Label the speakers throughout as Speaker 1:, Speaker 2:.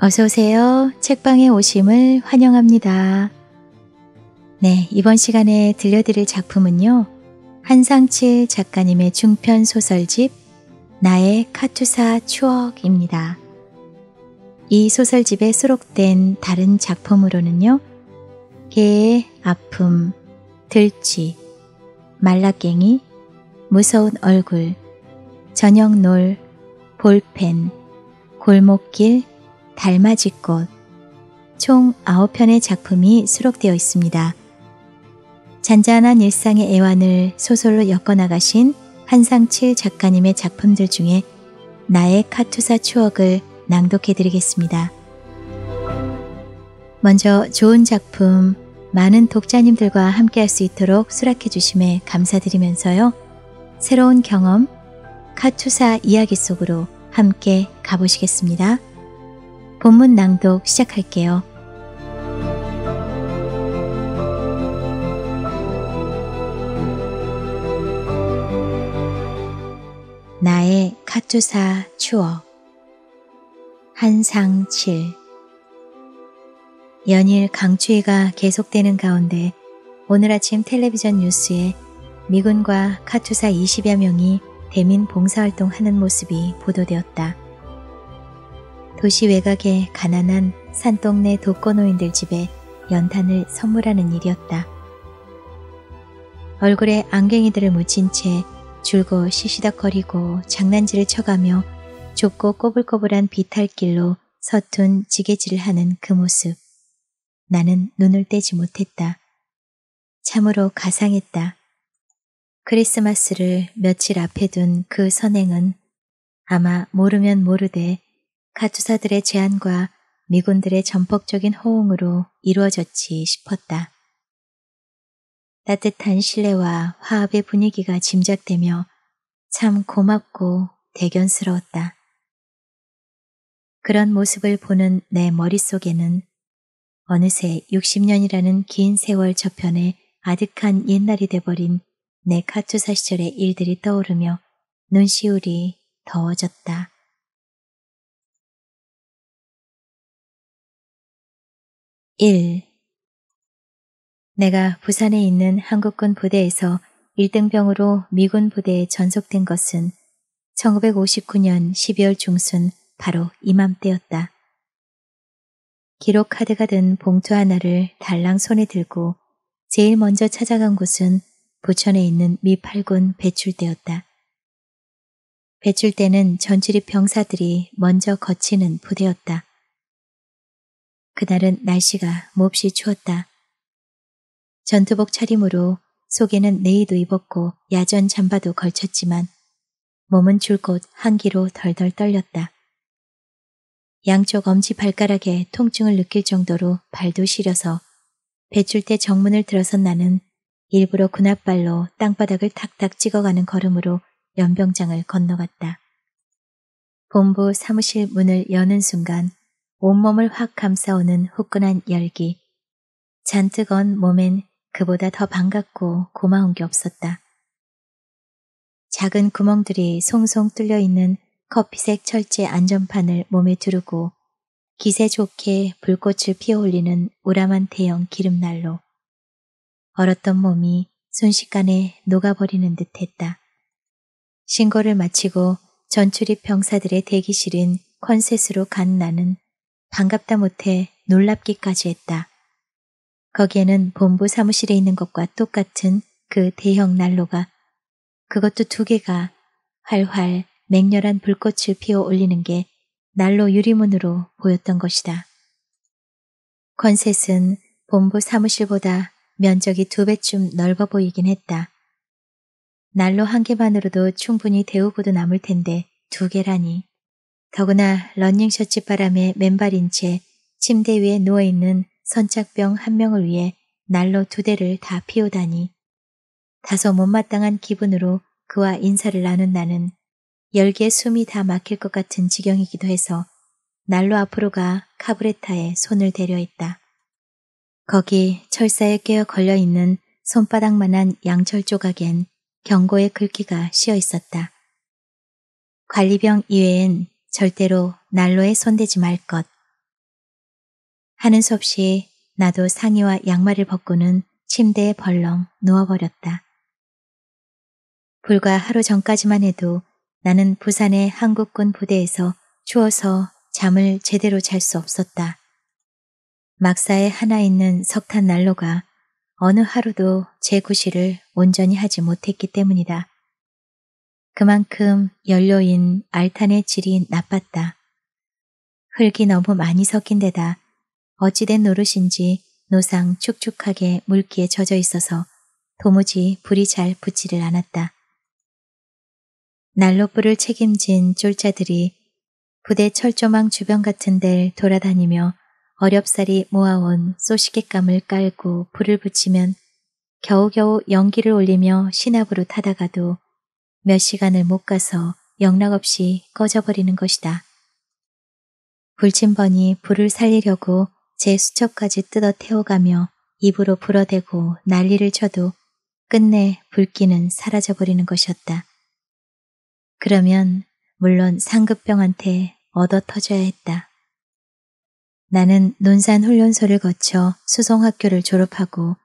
Speaker 1: 어서오세요. 책방에 오심을 환영합니다. 네, 이번 시간에 들려드릴 작품은요. 한상칠 작가님의 중편 소설집 나의 카투사 추억입니다. 이 소설집에 수록된 다른 작품으로는요. 개의 아픔, 들쥐, 말라깽이, 무서운 얼굴, 저녁놀, 볼펜, 골목길, 달맞이꽃 총 9편의 작품이 수록되어 있습니다. 잔잔한 일상의 애환을 소설로 엮어나가신 한상칠 작가님의 작품들 중에 나의 카투사 추억을 낭독해 드리겠습니다. 먼저 좋은 작품 많은 독자님들과 함께 할 수 있도록 수락해 주심에 감사드리면서요. 새로운 경험, 카투사 이야기 속으로 함께 가보시겠습니다. 본문 낭독 시작할게요. 나의 카투사 추억 한상 7 연일 강추위가 계속되는 가운데 오늘 아침 텔레비전 뉴스에 미군과 카투사 20여 명이 대민 봉사활동하는 모습이 보도되었다. 도시 외곽의 가난한 산동네 독거노인들 집에 연탄을 선물하는 일이었다. 얼굴에 안갱이들을 묻힌 채 줄곧 시시덕거리고 장난질을 쳐가며 좁고 꼬불꼬불한 비탈길로 서툰 지게질을 하는 그 모습. 나는 눈을 떼지 못했다. 참으로 가상했다. 크리스마스를 며칠 앞에 둔 그 선행은 아마 모르면 모르되 카투사들의 제안과 미군들의 전폭적인 호응으로 이루어졌지 싶었다. 따뜻한 신뢰와 화합의 분위기가 짐작되며 참 고맙고 대견스러웠다. 그런 모습을 보는 내 머릿속에는 어느새 60년이라는 긴 세월 저편에 아득한 옛날이 돼버린 내 카투사 시절의 일들이 떠오르며 눈시울이 더워졌다. 1. 내가 부산에 있는 한국군 부대에서 1등병으로 미군 부대에 전속된 것은 1959년 12월 중순 바로 이맘때였다. 기록 카드가 든 봉투 하나를 달랑 손에 들고 제일 먼저 찾아간 곳은 부천에 있는 미팔군 배출대였다. 배출대는 전출입 병사들이 먼저 거치는 부대였다. 그날은 날씨가 몹시 추웠다. 전투복 차림으로 속에는 내의도 입었고 야전 잠바도 걸쳤지만 몸은 줄곧 한기로 덜덜 떨렸다. 양쪽 엄지 발가락에 통증을 느낄 정도로 발도 시려서 배출대 정문을 들어선 나는 일부러 군홧발로 땅바닥을 탁탁 찍어가는 걸음으로 연병장을 건너갔다. 본부 사무실 문을 여는 순간 온몸을 확 감싸오는 후끈한 열기. 잔뜩 언 몸엔 그보다 더 반갑고 고마운 게 없었다. 작은 구멍들이 송송 뚫려 있는 커피색 철제 안전판을 몸에 두르고 기세 좋게 불꽃을 피어올리는 우람한 대형 기름날로 얼었던 몸이 순식간에 녹아버리는 듯했다. 신고를 마치고 전출입 병사들의 대기실인 컨셋으로 간 나는 반갑다 못해 놀랍기까지 했다. 거기에는 본부 사무실에 있는 것과 똑같은 그 대형 난로가 그것도 두 개가 활활 맹렬한 불꽃을 피워 올리는 게 난로 유리문으로 보였던 것이다. 권셋은 본부 사무실보다 면적이 두 배쯤 넓어 보이긴 했다. 난로 한 개만으로도 충분히 데우고도 남을 텐데 두 개라니. 더구나 러닝 셔츠 바람에 맨발인 채 침대 위에 누워있는 선착병 한 명을 위해 난로 두 대를 다 피우다니 다소 못마땅한 기분으로 그와 인사를 나눈 나는 열기에 숨이 다 막힐 것 같은 지경이기도 해서 난로 앞으로 가 카브레타에 손을 대려 있다 거기 철사에 깨어 걸려있는 손바닥만한 양철 조각엔 경고의 글귀가 씌어 있었다. 관리병 이외엔 절대로 난로에 손대지 말 것. 하는 수 없이 나도 상의와 양말을 벗고는 침대에 벌렁 누워버렸다. 불과 하루 전까지만 해도 나는 부산의 한국군 부대에서 추워서 잠을 제대로 잘 수 없었다. 막사에 하나 있는 석탄 난로가 어느 하루도 제 구실을 온전히 하지 못했기 때문이다. 그만큼 연료인 알탄의 질이 나빴다. 흙이 너무 많이 섞인 데다 어찌된 노릇인지 노상 축축하게 물기에 젖어 있어서 도무지 불이 잘 붙지를 않았다. 난로불을 책임진 쫄자들이 부대 철조망 주변 같은 데를 돌아다니며 어렵사리 모아온 소시계감을 깔고 불을 붙이면 겨우겨우 연기를 올리며 시나브로 타다가도 몇 시간을 못 가서 영락없이 꺼져버리는 것이다. 불침번이 불을 살리려고 제 수첩까지 뜯어 태워가며 입으로 불어대고 난리를 쳐도 끝내 불기는 사라져버리는 것이었다. 그러면 물론 상급병한테 얻어 터져야 했다. 나는 논산 훈련소를 거쳐 수송학교를 졸업하고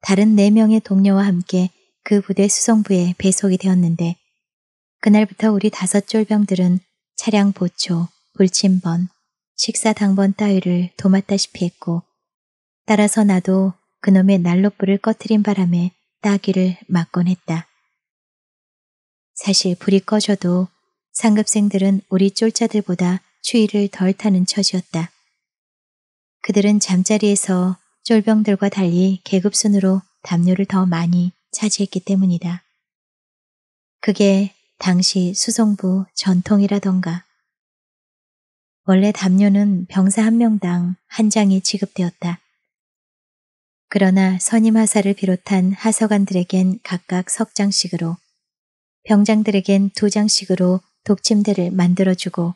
Speaker 1: 다른 네명의 동료와 함께 그 부대 수송부에 배속이 되었는데 그날부터 우리 다섯 쫄병들은 차량 보초, 불침번, 식사 당번 따위를 도맡다시피 했고 따라서 나도 그놈의 난로불을 꺼트린 바람에 따귀를 맞곤 했다. 사실 불이 꺼져도 상급생들은 우리 쫄자들보다 추위를 덜 타는 처지였다. 그들은 잠자리에서 쫄병들과 달리 계급순으로 담요를 더 많이 차지했기 때문이다. 그게 당시 수송부 전통이라던가. 원래 담요는 병사 한 명당 한 장이 지급되었다. 그러나 선임 하사를 비롯한 하서관들에겐 각각 석 장씩으로, 병장들에겐 두 장씩으로 독침대를 만들어주고,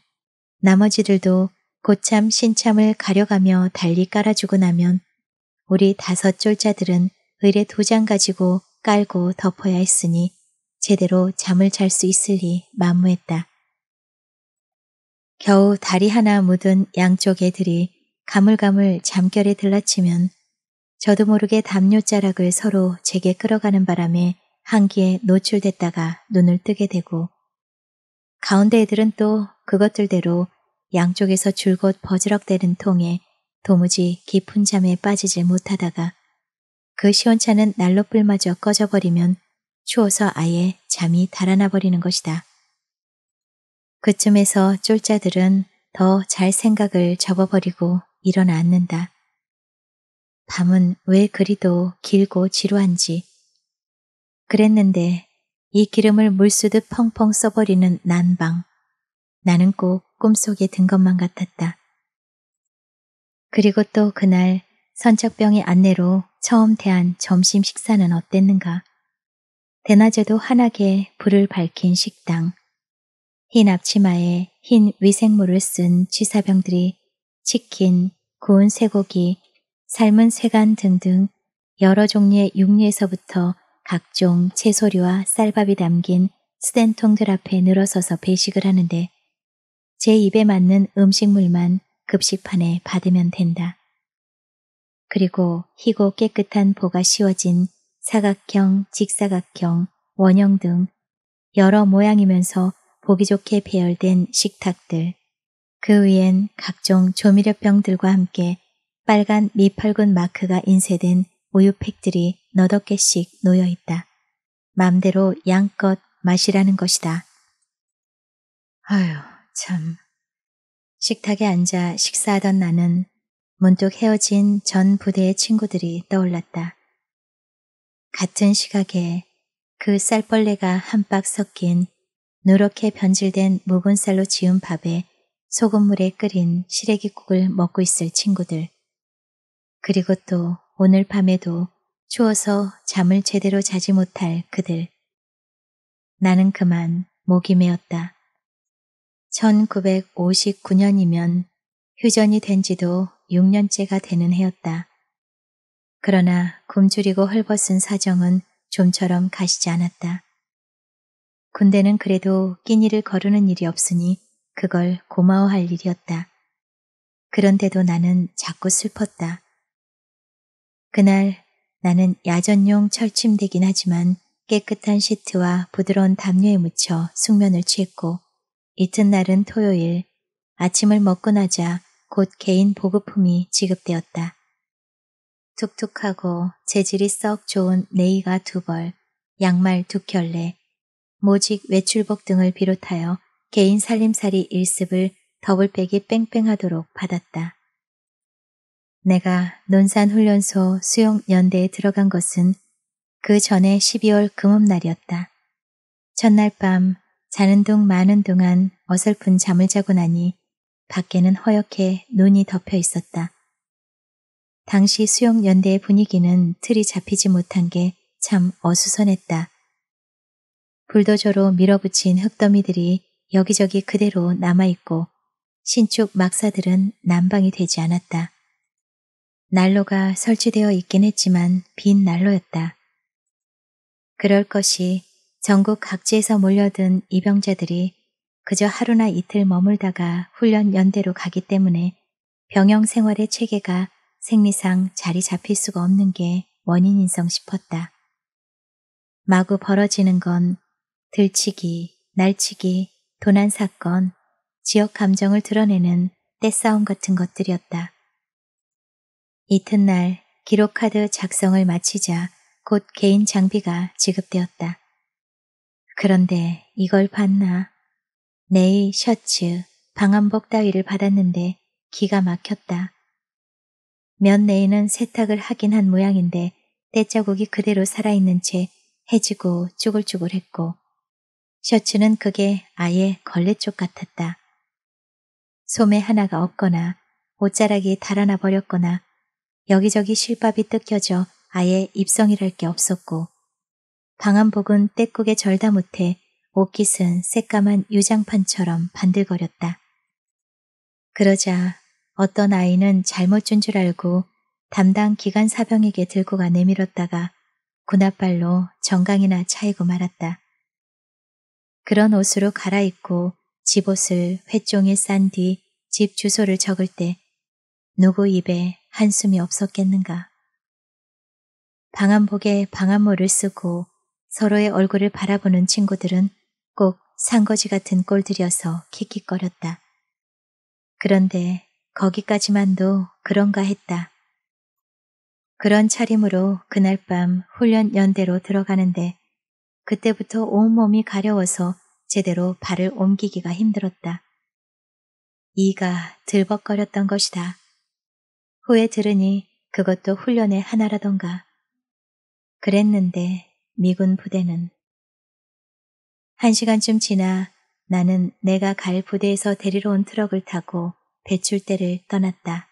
Speaker 1: 나머지들도 고참 신참을 가려가며 달리 깔아주고 나면 우리 다섯 쫄자들은 의뢰 두 장 가지고 깔고 덮어야 했으니 제대로 잠을 잘 수 있을리 만무했다. 겨우 다리 하나 묻은 양쪽 애들이 가물가물 잠결에 들라치면 저도 모르게 담요자락을 서로 제게 끌어가는 바람에 한기에 노출됐다가 눈을 뜨게 되고 가운데 애들은 또 그것들대로 양쪽에서 줄곧 버즈럭대는 통에 도무지 깊은 잠에 빠지질 못하다가 그 시원찮은 난로불마저 꺼져버리면 추워서 아예 잠이 달아나 버리는 것이다. 그쯤에서 쫄자들은 더 잘 생각을 접어버리고 일어나 앉는다. 밤은 왜 그리도 길고 지루한지. 그랬는데 이 기름을 물쓰듯 펑펑 써버리는 난방. 나는 꼭 꿈속에 든 것만 같았다. 그리고 또 그날 선척병의 안내로 처음 대한 점심 식사는 어땠는가. 대낮에도 환하게 불을 밝힌 식당, 흰 앞치마에 흰위생물을쓴 취사병들이 치킨, 구운 쇠고기, 삶은 쇠간 등등 여러 종류의 육류에서부터 각종 채소류와 쌀밥이 담긴 스텐통들 앞에 늘어서서 배식을 하는데 제 입에 맞는 음식물만 급식판에 받으면 된다. 그리고 희고 깨끗한 보가 씌워진 사각형, 직사각형, 원형 등 여러 모양이면서 보기 좋게 배열된 식탁들. 그 위엔 각종 조미료병들과 함께 빨간 미팔군 마크가 인쇄된 우유팩들이 너덟 개씩 놓여 있다. 맘대로 양껏 마시라는 것이다. 아휴 참. 식탁에 앉아 식사하던 나는 문득 헤어진 전 부대의 친구들이 떠올랐다. 같은 시각에 그 쌀벌레가 한박 섞인 누렇게 변질된 묵은 쌀로 지은 밥에 소금물에 끓인 시래기국을 먹고 있을 친구들. 그리고 또 오늘 밤에도 추워서 잠을 제대로 자지 못할 그들. 나는 그만 목이 메었다. 1959년이면 휴전이 된 지도 6년째가 되는 해였다. 그러나 굶주리고 헐벗은 사정은 좀처럼 가시지 않았다. 군대는 그래도 끼니를 거르는 일이 없으니 그걸 고마워할 일이었다. 그런데도 나는 자꾸 슬펐다. 그날 나는 야전용 철침대긴 하지만 깨끗한 시트와 부드러운 담요에 묻혀 숙면을 취했고 이튿날은 토요일 아침을 먹고 나자 곧 개인 보급품이 지급되었다. 툭툭하고 재질이 썩 좋은 네이가 두 벌, 양말 두 켤레, 모직 외출복 등을 비롯하여 개인 살림살이 일습을 더블백이 뺑뺑하도록 받았다. 내가 논산훈련소 수용연대에 들어간 것은 그 전에 12월 금음날이었다. 첫날 밤 자는 둥 마는 동안 어설픈 잠을 자고 나니 밖에는 허옇게 눈이 덮여 있었다. 당시 수영연대의 분위기는 틀이 잡히지 못한 게 참 어수선했다. 불도저로 밀어붙인 흙더미들이 여기저기 그대로 남아있고 신축 막사들은 난방이 되지 않았다. 난로가 설치되어 있긴 했지만 빈 난로였다. 그럴 것이 전국 각지에서 몰려든 입영자들이 그저 하루나 이틀 머물다가 훈련 연대로 가기 때문에 병영 생활의 체계가 생리상 자리 잡힐 수가 없는 게 원인인성 싶었다. 마구 벌어지는 건 들치기, 날치기, 도난 사건, 지역 감정을 드러내는 때싸움 같은 것들이었다. 이튿날 기록카드 작성을 마치자 곧 개인 장비가 지급되었다. 그런데 이걸 봤나? 내의 셔츠, 방한복 따위를 받았는데 기가 막혔다. 몇 내에는 세탁을 하긴 한 모양인데 때자국이 그대로 살아있는 채 해지고 쭈글쭈글했고 셔츠는 그게 아예 걸레 쪽 같았다. 소매 하나가 없거나 옷자락이 달아나 버렸거나 여기저기 실밥이 뜯겨져 아예 입성이랄 게 없었고 방한복은 떼국에 절다 못해 옷깃은 새까만 유장판처럼 반들거렸다. 그러자 어떤 아이는 잘못 준 줄 알고 담당 기관 사병에게 들고 가 내밀었다가 군홧발로 정강이나 차이고 말았다. 그런 옷으로 갈아입고 집옷을 회종에 싼 뒤 집 주소를 적을 때 누구 입에 한숨이 없었겠는가. 방한복에 방한모를 쓰고 서로의 얼굴을 바라보는 친구들은 꼭 상거지 같은 꼴들여서 킥킥거렸다. 그런데 거기까지만도 그런가 했다. 그런 차림으로 그날 밤 훈련 연대로 들어가는데 그때부터 온몸이 가려워서 제대로 발을 옮기기가 힘들었다. 이가 들벅거렸던 것이다. 후에 들으니 그것도 훈련의 하나라던가. 그랬는데 미군 부대는 한 시간쯤 지나 나는 내가 갈 부대에서 데리러 온 트럭을 타고 배출대를 떠났다.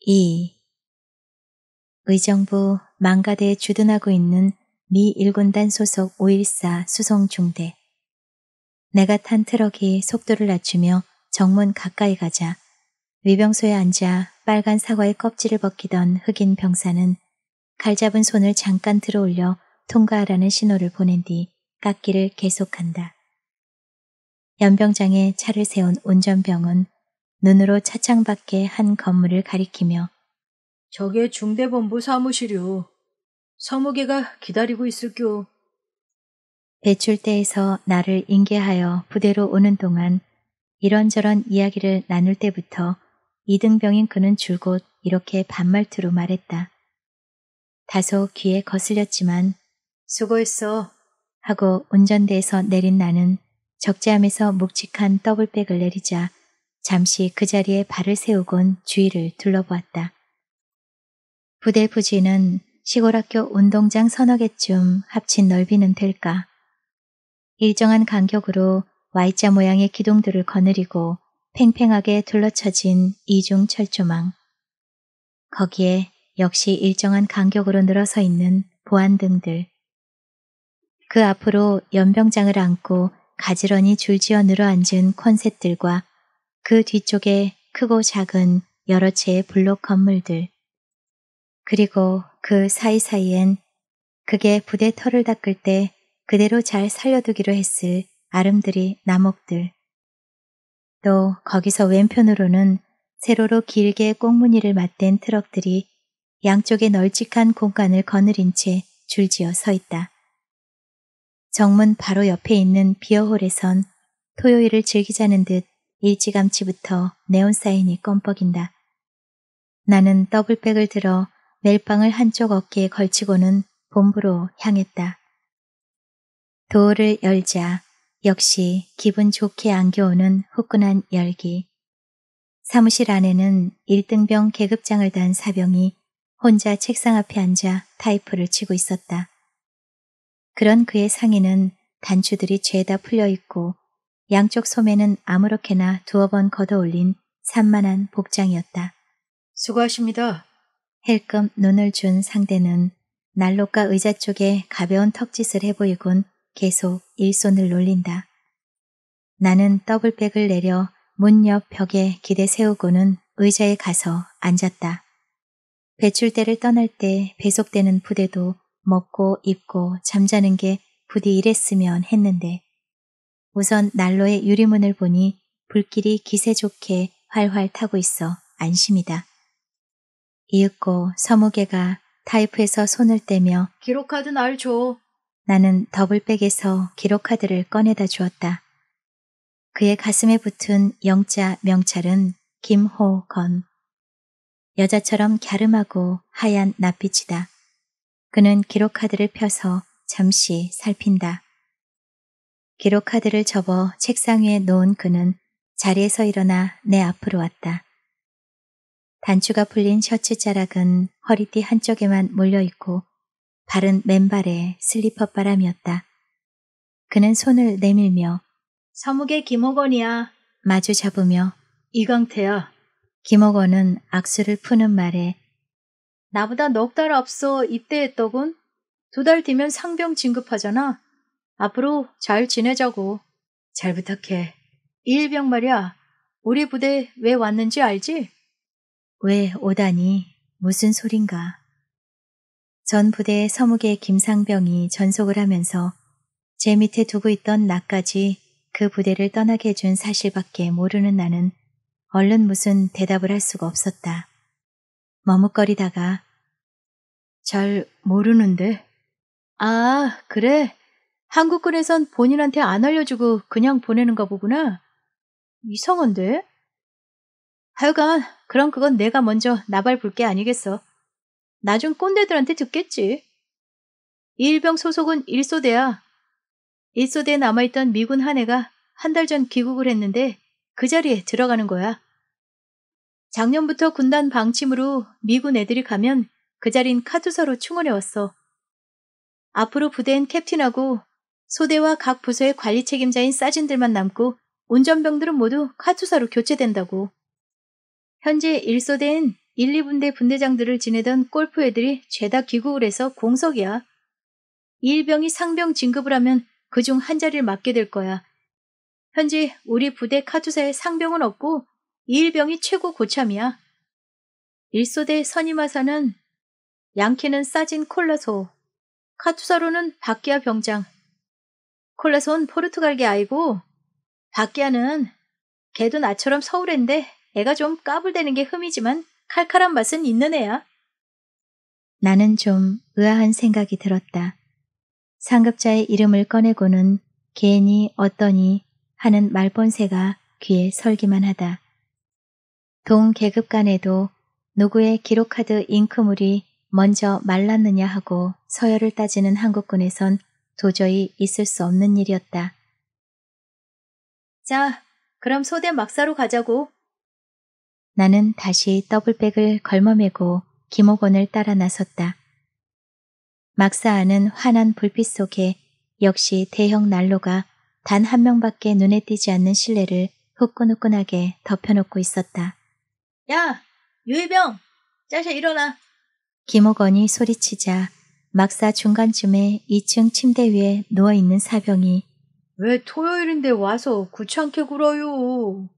Speaker 1: 2. 의정부 망가대에 주둔하고 있는 미1군단 소속 514 수송 중대. 내가 탄 트럭이 속도를 낮추며 정문 가까이 가자 위병소에 앉아 빨간 사과의 껍질을 벗기던 흑인 병사는 칼 잡은 손을 잠깐 들어 올려 통과하라는 신호를 보낸 뒤 깎기를 계속한다. 연병장에 차를 세운 운전병은 눈으로 차창 밖의 한 건물을 가리키며 저게 중대본부 사무실이오. 서무계가 기다리고 있을겨. 배출대에서 나를 인계하여 부대로 오는 동안 이런저런 이야기를 나눌 때부터 이등병인 그는 줄곧 이렇게 반말투로 말했다. 다소 귀에 거슬렸지만 수고했어 하고 운전대에서 내린 나는 적재함에서 묵직한 더블백을 내리자 잠시 그 자리에 발을 세우곤 주위를 둘러보았다. 부대 부지는 시골학교 운동장 서너 개쯤 합친 넓이는 될까. 일정한 간격으로 Y자 모양의 기둥들을 거느리고 팽팽하게 둘러쳐진 이중 철조망. 거기에 역시 일정한 간격으로 늘어서 있는 보안등들. 그 앞으로 연병장을 안고 가지런히 줄지어 늘어앉은 콘셋들과 그 뒤쪽에 크고 작은 여러 채의 블록 건물들 그리고 그 사이사이엔 그게 부대 털을 닦을 때 그대로 잘 살려두기로 했을 아름드리 나목들 또 거기서 왼편으로는 세로로 길게 꽁무니를 맞댄 트럭들이 양쪽에 널찍한 공간을 거느린 채 줄지어 서 있다. 정문 바로 옆에 있는 비어홀에선 토요일을 즐기자는 듯 일찌감치부터 네온사인이 껌뻑인다. 나는 더블백을 들어 멜빵을 한쪽 어깨에 걸치고는 본부로 향했다. 도어를 열자 역시 기분 좋게 안겨오는 후끈한 열기. 사무실 안에는 1등병 계급장을 단 사병이 혼자 책상 앞에 앉아 타이프를 치고 있었다. 그런 그의 상의는 단추들이 죄다 풀려 있고 양쪽 소매는 아무렇게나 두어 번 걷어 올린 산만한 복장이었다. 수고하십니다. 헬끔 눈을 준 상대는 난로가 의자 쪽에 가벼운 턱짓을 해보이곤 계속 일손을 놀린다. 나는 더블백을 내려 문 옆 벽에 기대 세우고는 의자에 가서 앉았다. 배출대를 떠날 때 배속되는 부대도 먹고 입고 잠자는 게 부디 이랬으면 했는데 우선 난로의 유리문을 보니 불길이 기세 좋게 활활 타고 있어 안심이다. 이윽고 서무개가 타이프에서 손을 떼며 기록카드 날 줘. 나는 더블백에서 기록카드를 꺼내다 주었다. 그의 가슴에 붙은 영자 명찰은 김호건. 여자처럼 갸름하고 하얀 낯빛이다. 그는 기록카드를 펴서 잠시 살핀다. 기록카드를 접어 책상 위에 놓은 그는 자리에서 일어나 내 앞으로 왔다. 단추가 풀린 셔츠 자락은 허리띠 한쪽에만 몰려있고 발은 맨발에 슬리퍼 바람이었다. 그는 손을 내밀며 서무계 김옥원이야 마주 잡으며 이광태야. 김옥원은 악수를 푸는 말에 나보다 넉 달 앞서 입대했더군. 두 달 뒤면 상병 진급하잖아. 앞으로 잘 지내자고. 잘 부탁해. 일병 말이야. 우리 부대 왜 왔는지 알지? 왜 오다니 무슨 소린가. 전 부대의 서무계 김상병이 전속을 하면서 제 밑에 두고 있던 나까지 그 부대를 떠나게 해준 사실밖에 모르는 나는 얼른 무슨 대답을 할 수가 없었다. 머뭇거리다가 잘 모르는데. 아, 그래. 한국군에선 본인한테 안 알려주고 그냥 보내는가 보구나. 이상한데? 하여간, 그럼 그건 내가 먼저 나발 볼 게 아니겠어. 나중 꼰대들한테 듣겠지. 일병 소속은 일소대야. 일소대에 남아있던 미군 한 애가 한 달 전 귀국을 했는데 그 자리에 들어가는 거야. 작년부터 군단 방침으로 미군 애들이 가면 그 자린 카투사로 충원해왔어. 앞으로 부대엔 캡틴하고 소대와 각 부서의 관리 책임자인 사진들만 남고 운전병들은 모두 카투사로 교체된다고. 현재 1소대엔 1, 2분대 분대장들을 지내던 골프 애들이 죄다 귀국을 해서 공석이야. 1병이 상병 진급을 하면 그 중 한 자리를 맡게 될 거야. 현재 우리 부대 카투사에 상병은 없고 이일병이 최고 고참이야. 1소대 선임하사는 양키는 싸진 콜라소, 카투사로는 바키아 병장. 콜라소는 포르투갈계 아이고 바키아는 걔도 나처럼 서울인데 애가 좀 까불대는 게 흠이지만 칼칼한 맛은 있는 애야. 나는 좀 의아한 생각이 들었다. 상급자의 이름을 꺼내고는 괜히 어떠니 하는 말본새가 귀에 설기만 하다. 동 계급 간에도 누구의 기록카드 잉크물이 먼저 말랐느냐 하고 서열을 따지는 한국군에선 도저히 있을 수 없는 일이었다. 자, 그럼 소대 막사로 가자고. 나는 다시 더블백을 걸머매고 김옥원을 따라 나섰다. 막사 안은 환한 불빛 속에 역시 대형 난로가 단 한 명밖에 눈에 띄지 않는 실내를 후끈후끈하게 덮여놓고 있었다. 야! 유해병! 짜샤 일어나! 김옥원이 소리치자 막사 중간쯤에 2층 침대 위에 누워있는 사병이 왜 토요일인데 와서 구창케 굴어요?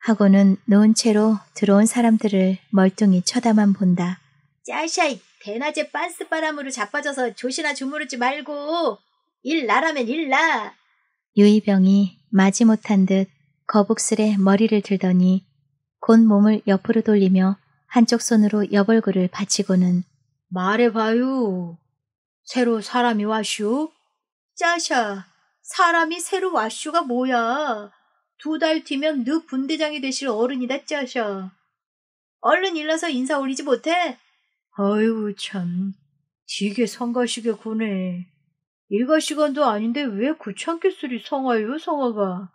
Speaker 1: 하고는 누운 채로 들어온 사람들을 멀뚱히 쳐다만 본다. 짜샤이 대낮에 빤스 바람으로 자빠져서 조시나 주무르지 말고 일 나라면 일 나. 유이병이 마지 못한 듯 거북스레 머리를 들더니 곧 몸을 옆으로 돌리며 한쪽 손으로 여벌구를 받치고는 말해봐요. 새로 사람이 와슈? 짜샤, 사람이 새로 와슈가 뭐야? 두 달 뒤면 너 분대장이 되실 어른이다 짜샤. 얼른 일러서 인사 올리지 못해? 어휴, 참, 지게 성가시게구네. 일과 시간도 아닌데 왜구창기술리 성화요 성화가.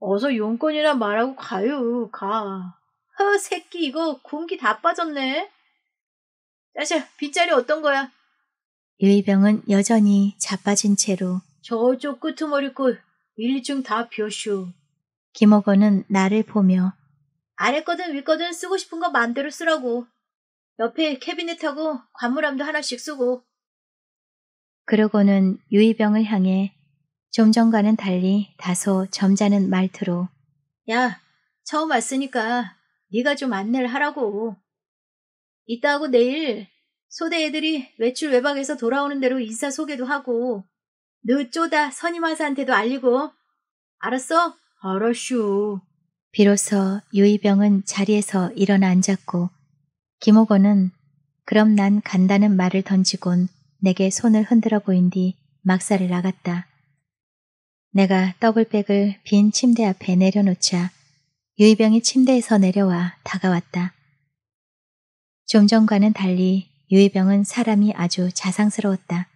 Speaker 1: 어서 용건이나 말하고 가요 가. 허, 어, 새끼, 이거 공기 다 빠졌네. 자식, 빗자리 어떤 거야? 유이병은 여전히 자빠진 채로 저쪽 끄트머리 꼴 일중 다벼슈 김호건은 나를 보며 아래 거든 위 거든 쓰고 싶은 거 마음대로 쓰라고. 옆에 캐비넷하고 관물함도 하나씩 쓰고. 그러고는 유이병을 향해 좀 전과는 달리 다소 점잖은 말투로 야, 처음 왔으니까 네가 좀 안내를 하라고. 이따하고 내일 소대 애들이 외출 외박에서 돌아오는 대로 인사 소개도 하고 늦 쪼다 선임하사한테도 알리고 알았어? 알았슈. 비로소 유이병은 자리에서 일어나 앉았고 김옥원은 그럼 난 간다는 말을 던지곤 내게 손을 흔들어 보인 뒤 막사를 나갔다. 내가 더블백을 빈 침대 앞에 내려놓자 유이병이 침대에서 내려와 다가왔다. 좀 전과는 달리 유이병은 사람이 아주 자상스러웠다.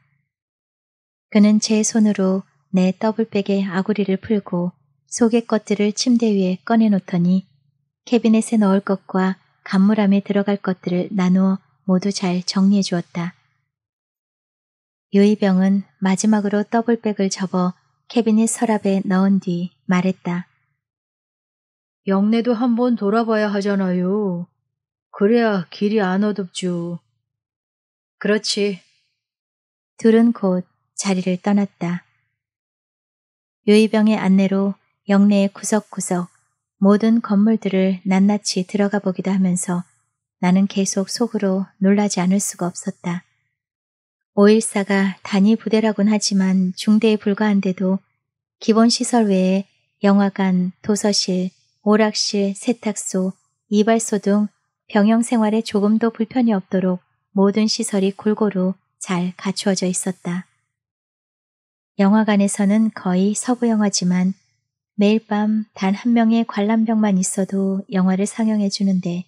Speaker 1: 그는 제 손으로 내 더블백의 아구리를 풀고 속의 것들을 침대 위에 꺼내놓더니 캐비넷에 넣을 것과 간물함에 들어갈 것들을 나누어 모두 잘 정리해 주었다. 유이병은 마지막으로 더블백을 접어 캐비닛 서랍에 넣은 뒤 말했다. 영내도 한번 돌아봐야 하잖아요. 그래야 길이 안 어둡죠. 그렇지. 둘은 곧 자리를 떠났다. 유이병의 안내로 영내의 구석구석 모든 건물들을 낱낱이 들어가 보기도 하면서 나는 계속 속으로 놀라지 않을 수가 없었다. 514가 단위 부대라곤 하지만 중대에 불과한데도 기본 시설 외에 영화관, 도서실, 오락실, 세탁소, 이발소 등 병영 생활에 조금도 불편이 없도록 모든 시설이 골고루 잘 갖추어져 있었다. 영화관에서는 거의 서부 영화지만 매일 밤 단 한 명의 관람병만 있어도 영화를 상영해 주는데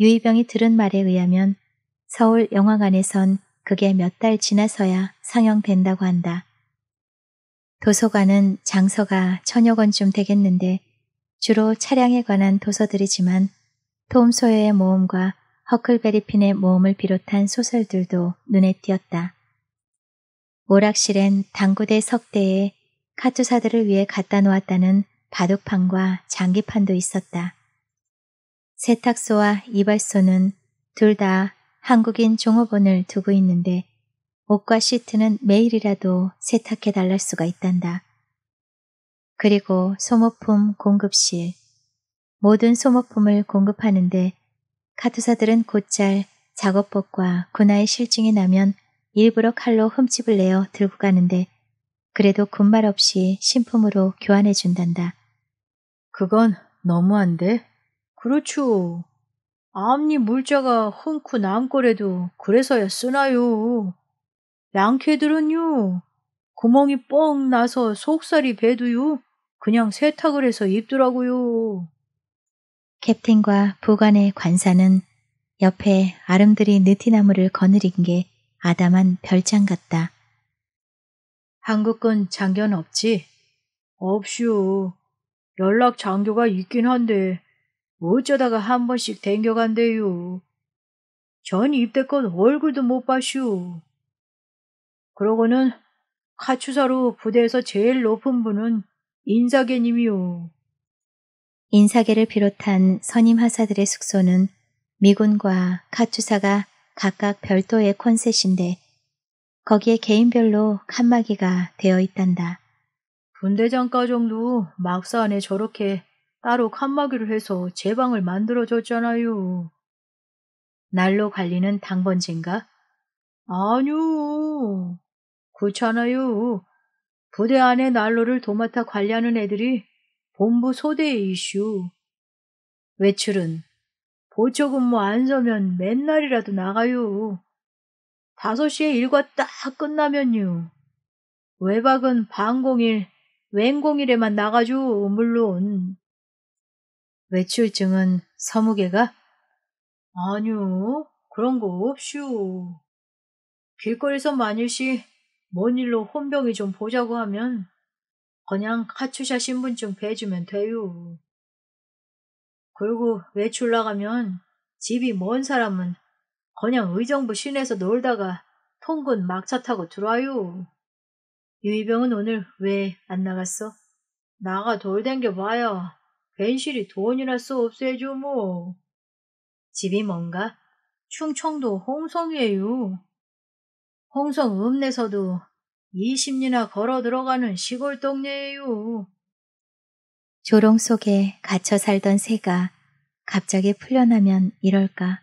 Speaker 1: 유이병이 들은 말에 의하면 서울 영화관에선 그게 몇 달 지나서야 상영된다고 한다. 도서관은 장서가 천여 권쯤 되겠는데 주로 차량에 관한 도서들이지만 톰 소여의 모험과 허클베리핀의 모험을 비롯한 소설들도 눈에 띄었다. 오락실엔 당구대 석대에 카투사들을 위해 갖다 놓았다는 바둑판과 장기판도 있었다. 세탁소와 이발소는 둘 다 한국인 종업원을 두고 있는데 옷과 시트는 매일이라도 세탁해 달랄 수가 있단다. 그리고 소모품 공급실. 모든 소모품을 공급하는데 카투사들은 곧잘 작업복과 군화의 실증이 나면 일부러 칼로 흠집을 내어 들고 가는데 그래도 군말 없이 신품으로 교환해 준단다. 그건 너무한데? 그렇죠. 암니 물자가 흔크 남거래도 그래서야 쓰나요. 양캐들은요. 구멍이 뻥 나서 속살이 배도요. 그냥 세탁을 해서 입더라고요. 캡틴과 보관의 관사는 옆에 아름드리 느티나무를 거느린 게 아담한 별장 같다. 한국은 장견 없지? 없슈. 연락 장교가 있긴 한데 어쩌다가 한 번씩 댕겨간대요. 전 입대껏 얼굴도 못 봤슈. 그러고는 카추사로 부대에서 제일 높은 분은 인사계님이요. 인사계를 비롯한 선임 하사들의 숙소는 미군과 카투사가 각각 별도의 콘셉트인데 거기에 개인별로 칸막이가 되어 있단다. 분대장과정도 막사안에 저렇게 따로 칸막이를 해서 제 방을 만들어줬잖아요. 날로 관리는 당번진가? 아니요. 그렇잖아요. 부대 안에 난로를 도맡아 관리하는 애들이 본부 소대의 이슈. 외출은 보초 근무 뭐 안 서면 맨날이라도 나가요. 5시에 일과 딱 끝나면요. 외박은 반공일, 웬공일에만 나가죠, 물론. 외출증은 서무계가 아니요, 그런 거 없슈. 길거리에서 만일시 뭔 일로 혼병이 좀 보자고 하면 그냥 카투샤 신분증 배주면 돼요. 그리고 외출 나가면 집이 먼 사람은 그냥 의정부 시내에서 놀다가 통근 막차 타고 들어와요. 유희병은 오늘 왜 안 나갔어? 나가 돌댕겨 봐요 괜시리 돈이나 써없애줘 뭐. 집이 뭔가? 충청도 홍성이에요. 홍성 읍내서도 20리나 걸어 들어가는 시골 동네예요. 조롱 속에 갇혀 살던 새가 갑자기 풀려나면 이럴까.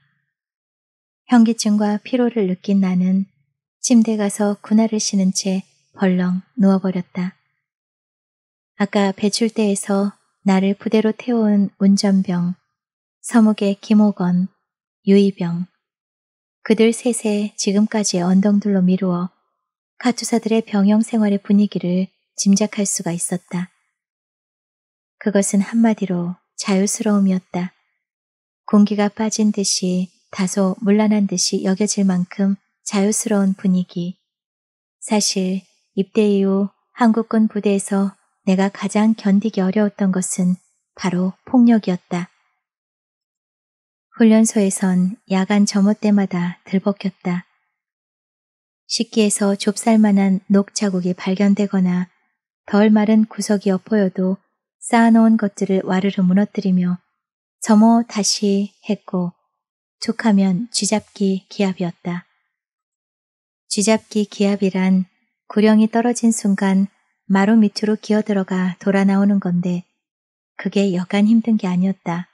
Speaker 1: 현기증과 피로를 느낀 나는 침대 가서 구나를 신은 채 벌렁 누워버렸다. 아까 배출대에서 나를 부대로 태워온 운전병, 서목의 김호건, 유이병, 그들 셋의 지금까지의 언덕들로 미루어 카투사들의 병영 생활의 분위기를 짐작할 수가 있었다. 그것은 한마디로 자유스러움이었다. 공기가 빠진 듯이 다소 물란한 듯이 여겨질 만큼 자유스러운 분위기. 사실 입대 이후 한국군 부대에서 내가 가장 견디기 어려웠던 것은 바로 폭력이었다. 훈련소에선 야간 점호 때마다 들볶였다. 식기에서 좁쌀만한 녹 자국이 발견되거나 덜 마른 구석이 엿보여도 쌓아놓은 것들을 와르르 무너뜨리며 점호 다시 했고 툭하면 쥐잡기 기압이었다. 쥐잡기 기압이란 구령이 떨어진 순간 마루 밑으로 기어들어가 돌아나오는 건데 그게 여간 힘든 게 아니었다.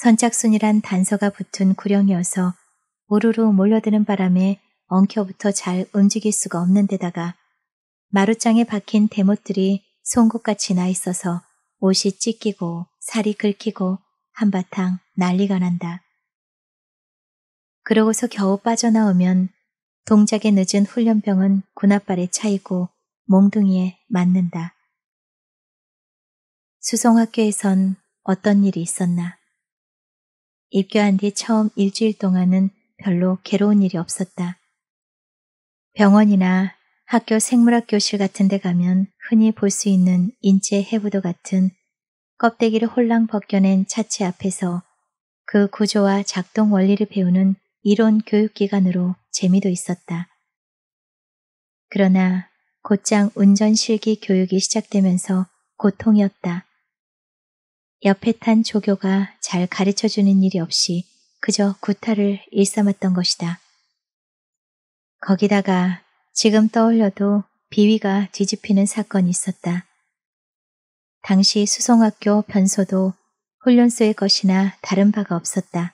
Speaker 1: 선착순이란 단서가 붙은 구령이어서 오르르 몰려드는 바람에 엉켜부터잘 움직일 수가 없는 데다가 마루장에 박힌 대못들이 송곳같이 나 있어서 옷이 찢기고 살이 긁히고 한바탕 난리가 난다. 그러고서 겨우 빠져나오면 동작에 늦은 훈련병은 군홧발에 차이고 몽둥이에 맞는다. 수송학교에선 어떤 일이 있었나. 입교한 뒤 처음 일주일 동안은 별로 괴로운 일이 없었다. 병원이나 학교 생물학 교실 같은 데 가면 흔히 볼 수 있는 인체 해부도 같은 껍데기를 홀랑 벗겨낸 차체 앞에서 그 구조와 작동 원리를 배우는 이론 교육기관으로 재미도 있었다. 그러나 곧장 운전실기 교육이 시작되면서 고통이었다. 옆에 탄 조교가 잘 가르쳐주는 일이 없이 그저 구타를 일삼았던 것이다. 거기다가 지금 떠올려도 비위가 뒤집히는 사건이 있었다. 당시 수송학교 변소도 훈련소의 것이나 다른 바가 없었다.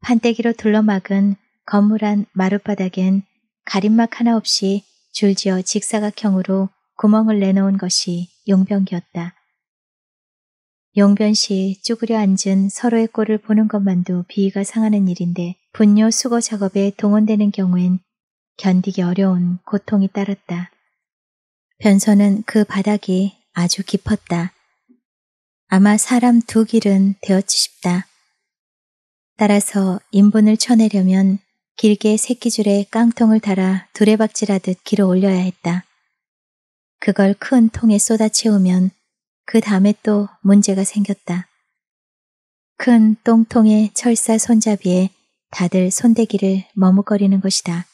Speaker 1: 판때기로 둘러막은 건물 안 마룻바닥엔 가림막 하나 없이 줄지어 직사각형으로 구멍을 내놓은 것이 용병기였다. 용변시 쭈그려 앉은 서로의 꼴을 보는 것만도 비위가 상하는 일인데 분뇨 수거 작업에 동원되는 경우엔 견디기 어려운 고통이 따랐다. 변선은 그 바닥이 아주 깊었다. 아마 사람 두 길은 되었지 싶다. 따라서 인분을 쳐내려면 길게 새끼줄에 깡통을 달아 두레박질하듯 길어 올려야 했다. 그걸 큰 통에 쏟아 채우면 그 다음에 또 문제가 생겼다. 큰 똥통의 철사 손잡이에 다들 손대기를 머뭇거리는 것이다.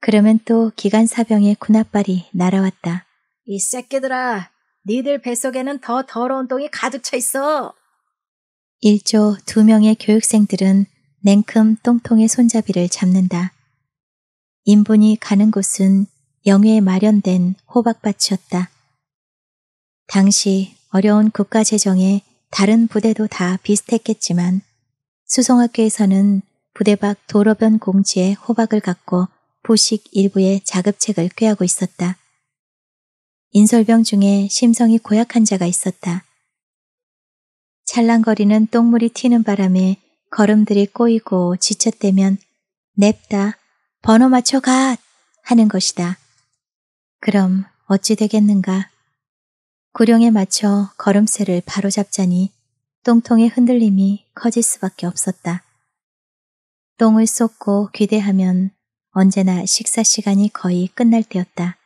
Speaker 1: 그러면 또 기간사병의 군합발이 날아왔다. 이 새끼들아, 니들 뱃속에는 더 더러운 똥이 가득 차 있어. 1조 두 명의 교육생들은 냉큼 똥통의 손잡이를 잡는다. 인분이 가는 곳은 영외에 마련된 호박밭이었다. 당시 어려운 국가 재정에 다른 부대도 다 비슷했겠지만 수송학교에서는 부대 밖 도로변 공지에 호박을 갖고 보식 일부의 자급책을 꾀하고 있었다. 인솔병 중에 심성이 고약한 자가 있었다. 찰랑거리는 똥물이 튀는 바람에 걸음들이 꼬이고 지쳤대면 냅다, 번호 맞춰 가! 하는 것이다. 그럼 어찌 되겠는가? 구령에 맞춰 걸음새를 바로잡자니 똥통의 흔들림이 커질 수밖에 없었다. 똥을 쏟고 귀대하면 언제나 식사 시간이 거의 끝날 때였다.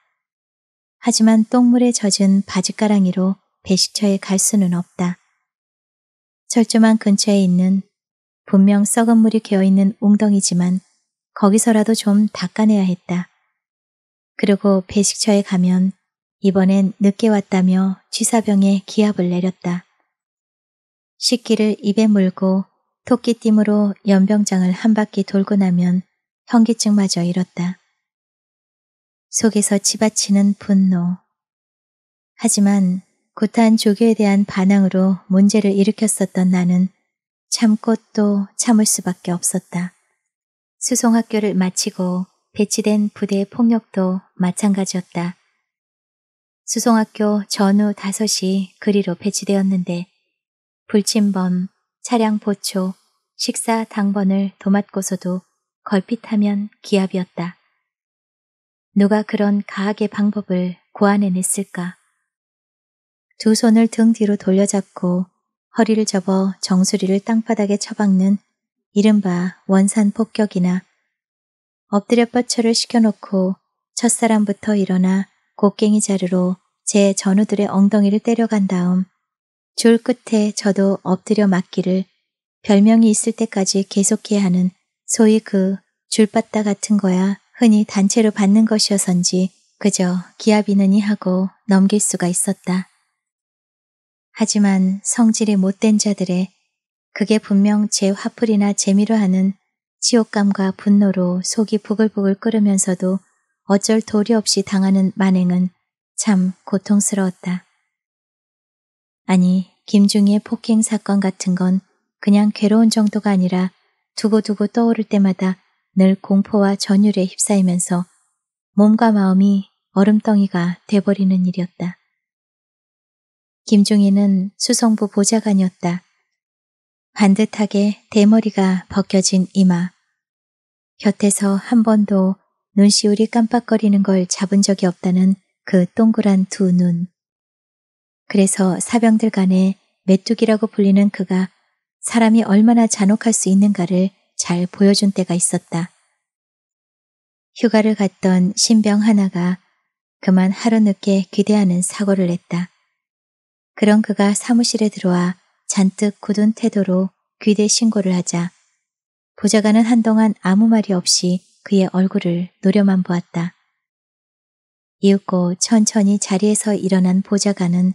Speaker 1: 하지만 똥물에 젖은 바지가랑이로 배식처에 갈 수는 없다. 철조망 근처에 있는 분명 썩은 물이 개어있는 웅덩이지만 거기서라도 좀 닦아내야 했다. 그리고 배식처에 가면 이번엔 늦게 왔다며 취사병에 기합을 내렸다. 식기를 입에 물고 토끼띠으로 연병장을 한 바퀴 돌고 나면 현기증마저 잃었다. 속에서 치받치는 분노. 하지만 구탄 조교에 대한 반항으로 문제를 일으켰었던 나는 참고 또 참을 수밖에 없었다. 수송학교를 마치고 배치된 부대의 폭력도 마찬가지였다. 수송학교 전후 5시 그리로 배치되었는데 불침범, 차량 보초, 식사 당번을 도맡고서도 걸핏하면 기합이었다. 누가 그런 가학의 방법을 고안해냈을까? 두 손을 등 뒤로 돌려잡고 허리를 접어 정수리를 땅바닥에 처박는 이른바 원산 폭격이나 엎드려 뻗쳐를 시켜놓고 첫사람부터 일어나 곡괭이 자루로 제 전우들의 엉덩이를 때려간 다음 줄 끝에 저도 엎드려 맞기를 별명이 있을 때까지 계속해야 하는 소위 그 줄바따 같은 거야 흔히 단체로 받는 것이어선지 그저 기합이느니 하고 넘길 수가 있었다. 하지만 성질이 못된 자들의 그게 분명 제 화풀이나 재미로 하는 치욕감과 분노로 속이 부글부글 끓으면서도 어쩔 도리 없이 당하는 만행은 참 고통스러웠다. 아니, 김중희의 폭행 사건 같은 건 그냥 괴로운 정도가 아니라 두고두고 떠오를 때마다 늘 공포와 전율에 휩싸이면서 몸과 마음이 얼음덩이가 돼버리는 일이었다. 김중희는 수성부 보좌관이었다. 반듯하게 대머리가 벗겨진 이마. 곁에서 한 번도 눈시울이 깜빡거리는 걸 잡은 적이 없다는 그 동그란 두 눈. 그래서 사병들 간에 메뚜기라고 불리는 그가 사람이 얼마나 잔혹할 수 있는가를 잘 보여준 때가 있었다. 휴가를 갔던 신병 하나가 그만 하루 늦게 기대하는 사고를 냈다. 그런 그가 사무실에 들어와 잔뜩 굳은 태도로 귀대 신고를 하자 보좌관은 한동안 아무 말이 없이 그의 얼굴을 노려만 보았다. 이윽고 천천히 자리에서 일어난 보좌관은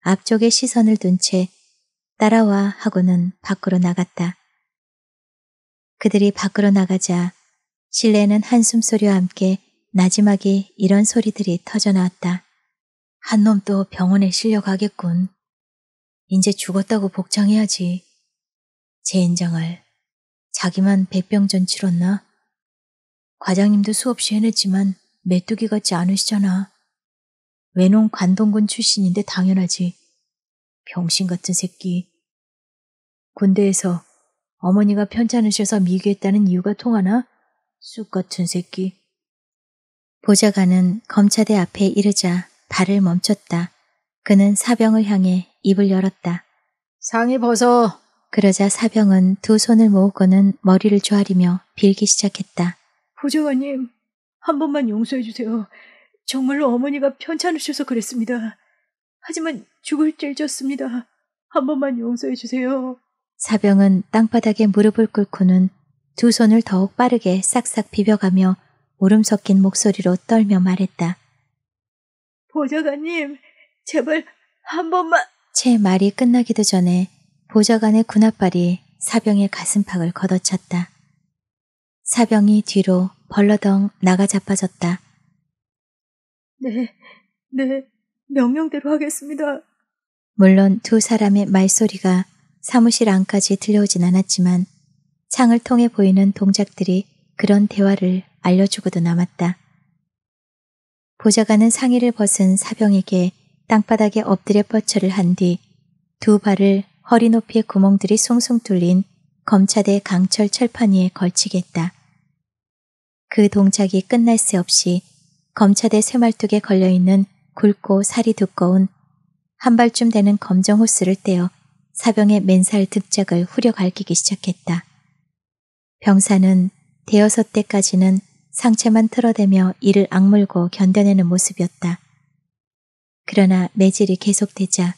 Speaker 1: 앞쪽에 시선을 둔 채 따라와 하고는 밖으로 나갔다. 그들이 밖으로 나가자 실내는 한숨소리와 함께 나지막이 이런 소리들이 터져나왔다. 한 놈 또 병원에 실려가겠군. 이제 죽었다고 복장해야지. 제인정을 자기만 백병전 치렀나? 과장님도 수없이 해냈지만 메뚜기 같지 않으시잖아. 외농 관동군 출신인데 당연하지. 병신 같은 새끼. 군대에서 어머니가 편찮으셔서 미개했다는 이유가 통하나? 쑥 같은 새끼. 보좌관은 검차대 앞에 이르자 발을 멈췄다. 그는 사병을 향해 입을 열었다. 상의 벗어. 그러자 사병은 두 손을 모으고는 머리를 조아리며 빌기 시작했다. 보좌관님, 한 번만 용서해 주세요. 정말로 어머니가 편찮으셔서 그랬습니다. 하지만 죽을 찔졌습니다. 한 번만 용서해 주세요. 사병은 땅바닥에 무릎을 꿇고는 두 손을 더욱 빠르게 싹싹 비벼가며 울음 섞인 목소리로 떨며 말했다. 보좌관님, 제발 한 번만... 제 말이 끝나기도 전에 보좌관의 군홧발이 사병의 가슴팍을 걷어찼다. 사병이 뒤로 벌러덩 나가 자빠졌다. 네, 네, 명령대로 하겠습니다. 물론 두 사람의 말소리가 사무실 안까지 들려오진 않았지만 창을 통해 보이는 동작들이 그런 대화를 알려주고도 남았다. 보좌관은 상의를 벗은 사병에게 땅바닥에 엎드려 뻗쳐를 한 뒤 두 발을 허리 높이의 구멍들이 숭숭 뚫린 검차대 강철 철판 위에 걸치겠다. 그 동작이 끝날 새 없이 검차대 쇠말뚝에 걸려있는 굵고 살이 두꺼운 한 발쯤 되는 검정 호스를 떼어 사병의 맨살 득작을 후려갈기기 시작했다. 병사는 대여섯 대까지는 상체만 틀어대며 이를 악물고 견뎌내는 모습이었다. 그러나 매질이 계속되자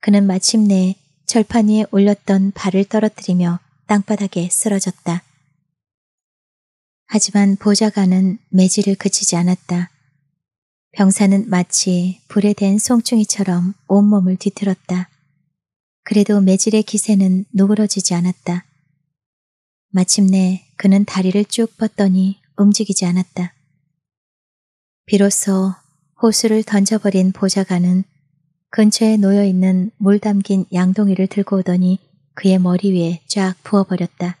Speaker 1: 그는 마침내 철판 위에 올렸던 발을 떨어뜨리며 땅바닥에 쓰러졌다. 하지만 보좌관은 매질을 그치지 않았다. 병사는 마치 불에 댄 송충이처럼 온몸을 뒤틀었다. 그래도 매질의 기세는 누그러지지 않았다. 마침내 그는 다리를 쭉 뻗더니 움직이지 않았다. 비로소 호수를 던져버린 보좌관은 근처에 놓여있는 물 담긴 양동이를 들고 오더니 그의 머리 위에 쫙 부어버렸다.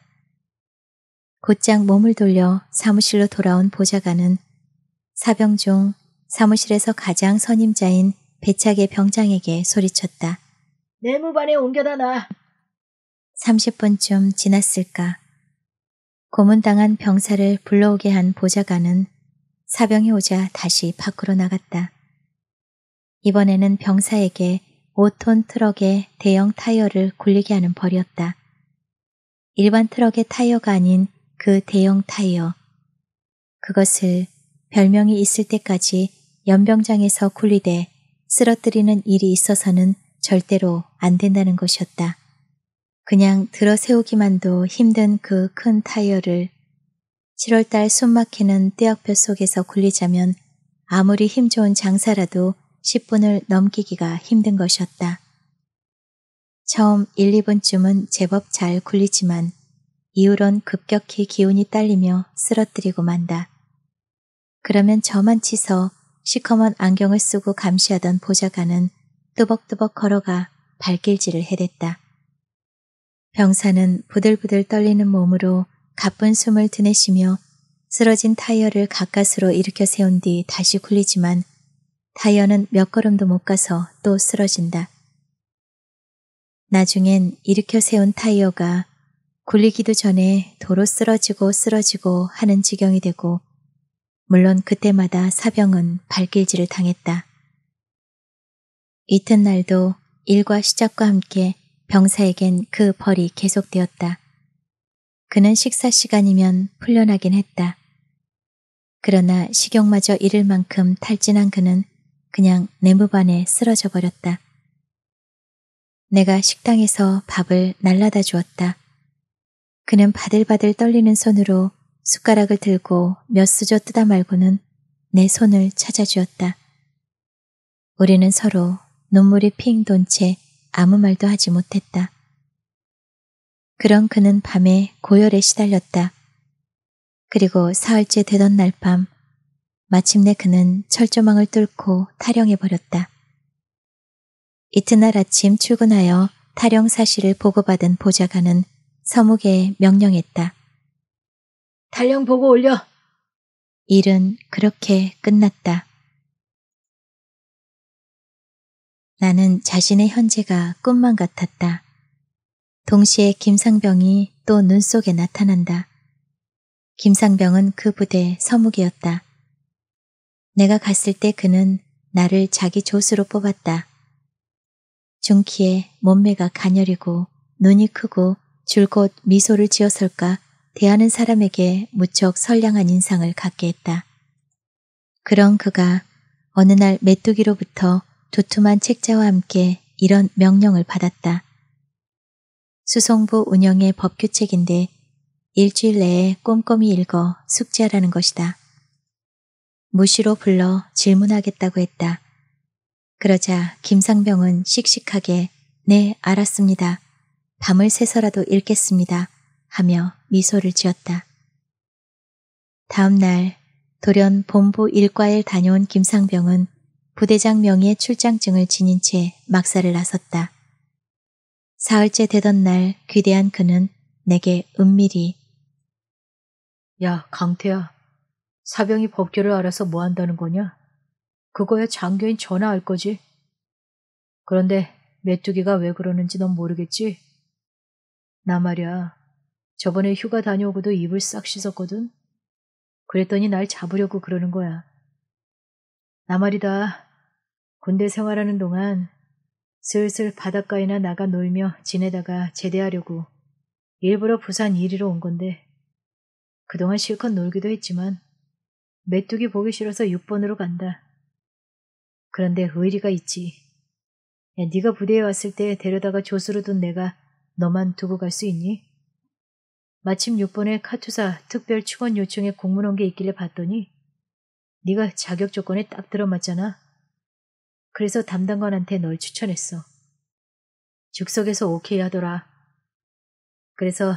Speaker 1: 곧장 몸을 돌려 사무실로 돌아온 보좌관은 사병 중 사무실에서 가장 선임자인 배착의 병장에게 소리쳤다. 내무반에 옮겨다 놔. 30분쯤 지났을까. 고문당한 병사를 불러오게 한 보좌관은 사병이 오자 다시 밖으로 나갔다. 이번에는 병사에게 5톤 트럭의 대형 타이어를 굴리게 하는 벌이었다. 일반 트럭의 타이어가 아닌 그 대형 타이어. 그것을 별명이 있을 때까지 연병장에서 굴리되 쓰러뜨리는 일이 있어서는 절대로 안 된다는 것이었다. 그냥 들어 세우기만도 힘든 그 큰 타이어를 7월달 숨막히는 뙤약볕 속에서 굴리자면 아무리 힘 좋은 장사라도 10분을 넘기기가 힘든 것이었다. 처음 1, 2분쯤은 제법 잘 굴리지만 이후론 급격히 기운이 딸리며 쓰러뜨리고 만다. 그러면 저만 치서 시커먼 안경을 쓰고 감시하던 보좌관은 뚜벅뚜벅 걸어가 발길질을 해댔다. 병사는 부들부들 떨리는 몸으로 가쁜 숨을 드내시며 쓰러진 타이어를 가까스로 일으켜 세운 뒤 다시 굴리지만 타이어는 몇 걸음도 못 가서 또 쓰러진다. 나중엔 일으켜 세운 타이어가 굴리기도 전에 도로 쓰러지고 쓰러지고 하는 지경이 되고 물론 그때마다 사병은 발길질을 당했다. 이튿날도 일과 시작과 함께 병사에겐 그 벌이 계속되었다. 그는 식사 시간이면 풀려나긴 했다. 그러나 식욕마저 잃을 만큼 탈진한 그는 그냥 내무반에 쓰러져 버렸다. 내가 식당에서 밥을 날라다 주었다. 그는 바들바들 떨리는 손으로 숟가락을 들고 몇 수저 뜨다 말고는 내 손을 찾아주었다. 우리는 서로 눈물이 핑 돈 채 아무 말도 하지 못했다. 그런 그는 밤에 고열에 시달렸다. 그리고 사흘째 되던 날 밤, 마침내 그는 철조망을 뚫고 탈영해버렸다. 이튿날 아침 출근하여 탈영 사실을 보고받은 보좌관은 서목에 명령했다. 달령 보고 올려. 일은 그렇게 끝났다. 나는 자신의 현재가 꿈만 같았다. 동시에 김상병이 또 눈 속에 나타난다. 김상병은 그 부대 서무기였다. 내가 갔을 때 그는 나를 자기 조수로 뽑았다. 중키에 몸매가 가녀리고 눈이 크고 줄곧 미소를 지었을까 대하는 사람에게 무척 선량한 인상을 갖게 했다. 그런 그가 어느 날 메뚜기로부터 두툼한 책자와 함께 이런 명령을 받았다. 수송부 운영의 법규책인데 일주일 내에 꼼꼼히 읽어 숙지하라는 것이다. 무시로 불러 질문하겠다고 했다. 그러자 김상병은 씩씩하게 네 알았습니다. 밤을 새서라도 읽겠습니다. 하며 미소를 지었다. 다음 날 돌연 본부 일과에 다녀온 김상병은 부대장 명의의 출장증을 지닌 채 막사를 나섰다. 사흘째 되던 날 귀대한 그는 내게 은밀히 야 강태야 사병이 법규를 알아서 뭐 한다는 거냐? 그거야 장교인 전화할 거지. 그런데 메뚜기가 왜 그러는지 넌 모르겠지? 나 말야, 이 저번에 휴가 다녀오고도 입을 싹 씻었거든? 그랬더니 날 잡으려고 그러는 거야. 나 말이다. 군대 생활하는 동안 슬슬 바닷가에나 나가 놀며 지내다가 제대하려고 일부러 부산 이리로 온 건데 그동안 실컷 놀기도 했지만 메뚜기 보기 싫어서 6번으로 간다. 그런데 의리가 있지. 야, 네가 부대에 왔을 때 데려다가 조수로 둔 내가 너만 두고 갈 수 있니? 마침 6번에 카투사 특별 축원 요청에 공문 온 게 있길래 봤더니 네가 자격 조건에 딱 들어맞잖아. 그래서 담당관한테 널 추천했어. 즉석에서 오케이 하더라. 그래서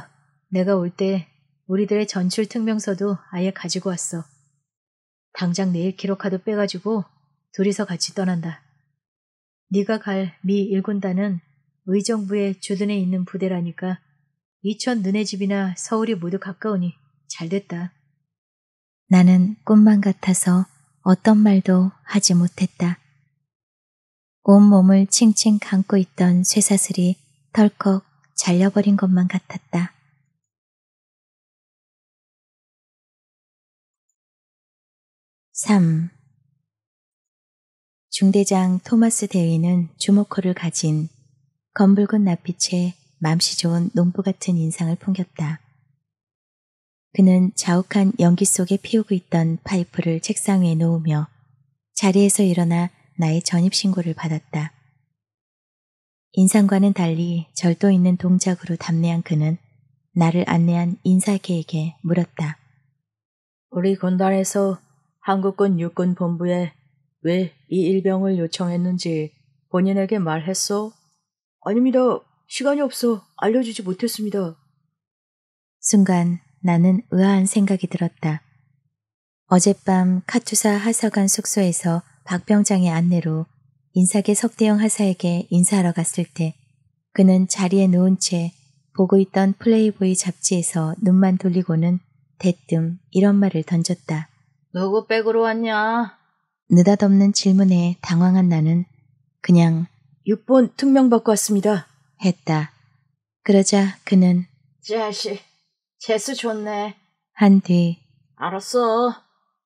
Speaker 1: 내가 올 때 우리들의 전출 특명서도 아예 가지고 왔어. 당장 내일 기록카도 빼가지고 둘이서 같이 떠난다. 네가 갈 미 1군단은 의정부의 주둔에 있는 부대라니까 이천 눈의 집이나 서울이 모두 가까우니 잘 됐다. 나는 꿈만 같아서 어떤 말도 하지 못했다. 온몸을 칭칭 감고 있던 쇠사슬이 덜컥 잘려버린 것만 같았다. (3) 중대장 토마스 대위는 주모코를 가진 검붉은 낯빛에 맘씨 좋은 농부 같은 인상을 풍겼다. 그는 자욱한 연기 속에 피우고 있던 파이프를 책상 위에 놓으며 자리에서 일어나 나의 전입신고를 받았다. 인상과는 달리 절도 있는 동작으로 답내한 그는 나를 안내한 인사계에게 물었다. 우리 군단에서 한국군 육군 본부에 왜 이 일병을 요청했는지 본인에게 말했소? 아닙니다. 시간이 없어 알려주지 못했습니다. 순간 나는 의아한 생각이 들었다. 어젯밤 카투사 하사관 숙소에서 박병장의 안내로 인사계 석대영 하사에게 인사하러 갔을 때 그는 자리에 누운 채 보고 있던 플레이보이 잡지에서 눈만 돌리고는 대뜸 이런 말을 던졌다. 누구 백으로 왔냐? 느닷없는 질문에 당황한 나는 그냥 육본 특명받고 왔습니다. 했다. 그러자 그는 아식 재수 좋네. 한 뒤 알았어.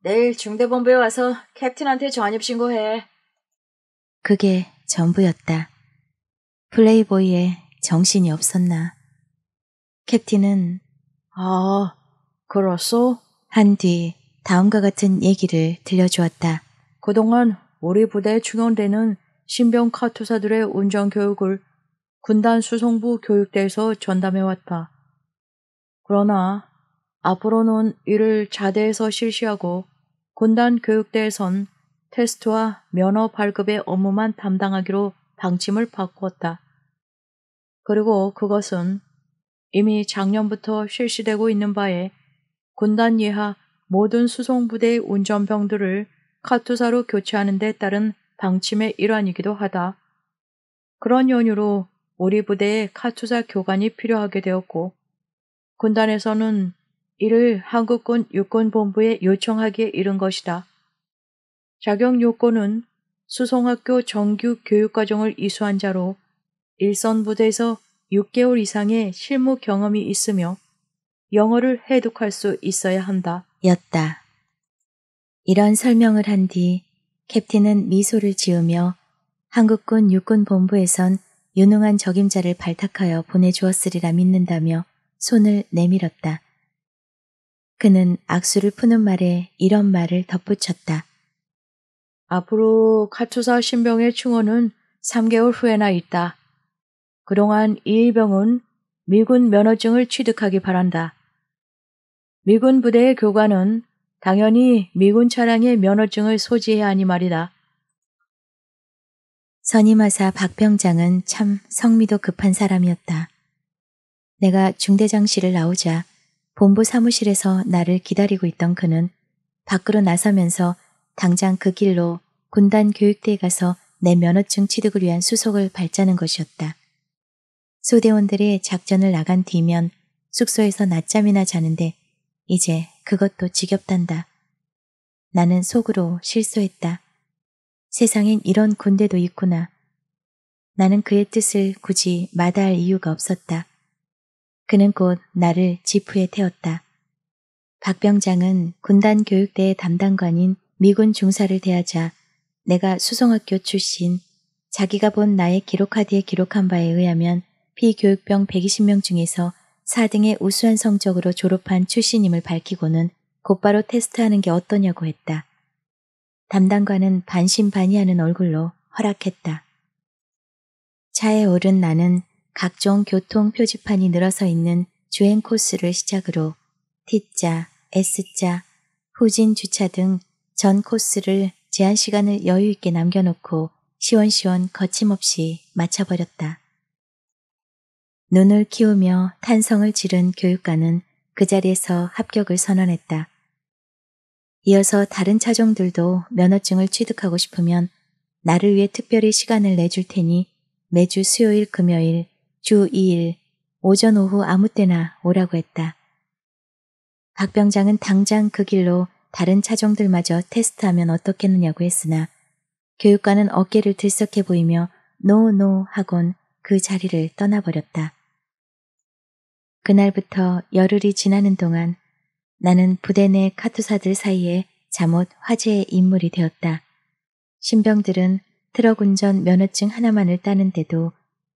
Speaker 1: 내일 중대본부에 와서 캡틴한테 전입 신고해. 그게 전부였다. 플레이보이에 정신이 없었나. 캡틴은 아, 그렇소? 한 뒤 다음과 같은 얘기를 들려주었다. 그동안 우리 부대에 충원되는 신병 카투사들의 운전교육을 군단 수송부 교육대에서 전담해왔다. 그러나 앞으로는 이를 자대에서 실시하고 군단 교육대에선 테스트와 면허 발급의 업무만 담당하기로 방침을 바꾸었다. 그리고 그것은 이미 작년부터 실시되고 있는 바에 군단 예하 모든 수송부대의 운전병들을 카투사로 교체하는 데 따른 방침의 일환이기도 하다. 그런 연유로 우리 부대에 카투사 교관이 필요하게 되었고 군단에서는 이를 한국군 육군본부에 요청하기에 이른 것이다. 자격 요건은 수송학교 정규 교육과정을 이수한 자로 일선 부대에서 6개월 이상의 실무 경험이 있으며 영어를 해독할 수 있어야 한다. 였다. 이런 설명을 한뒤 캡틴은 미소를 지으며 한국군 육군 본부에선 유능한 적임자를 발탁하여 보내주었으리라 믿는다며 손을 내밀었다. 그는 악수를 푸는 말에 이런 말을 덧붙였다. 앞으로 카투사 신병의 충원은 3개월 후에나 있다. 그동안 이 일병은 미군 면허증을 취득하기 바란다. 미군 부대의 교관은 당연히 미군 차량의 면허증을 소지해야 하니 말이다. 선임하사 박병장은 참 성미도 급한 사람이었다. 내가 중대장실을 나오자 본부 사무실에서 나를 기다리고 있던 그는 밖으로 나서면서 당장 그 길로 군단 교육대에 가서 내 면허증 취득을 위한 수속을 밟자는 것이었다. 소대원들이 작전을 나간 뒤면 숙소에서 낮잠이나 자는데 이제 그것도 지겹단다. 나는 속으로 실수했다 세상엔 이런 군대도 있구나. 나는 그의 뜻을 굳이 마다할 이유가 없었다. 그는 곧 나를 지프에 태웠다. 박 병장은 군단 교육대의 담당관인 미군 중사를 대하자 내가 수송학교 출신 자기가 본 나의 기록카드에 기록한 바에 의하면 피교육병 120명 중에서 4등의 우수한 성적으로 졸업한 출신임을 밝히고는 곧바로 테스트하는 게 어떠냐고 했다. 담당관은 반신반의하는 얼굴로 허락했다. 차에 오른 나는 각종 교통 표지판이 늘어서 있는 주행 코스를 시작으로 T자, S자, 후진 주차 등 전 코스를 제한 시간을 여유 있게 남겨놓고 시원시원 거침없이 마쳐버렸다 눈을 키우며 탄성을 지른 교육관은 그 자리에서 합격을 선언했다. 이어서 다른 차종들도 면허증을 취득하고 싶으면 나를 위해 특별히 시간을 내줄 테니 매주 수요일 금요일 주 2일 오전 오후 아무 때나 오라고 했다. 박 병장은 당장 그 길로 다른 차종들마저 테스트하면 어떻겠느냐고 했으나 교육관은 어깨를 들썩해 보이며 노노 no, no 하곤 그 자리를 떠나버렸다. 그날부터 열흘이 지나는 동안 나는 부대 내 카투사들 사이에 잠옷 화제의 인물이 되었다. 신병들은 트럭 운전 면허증 하나만을 따는데도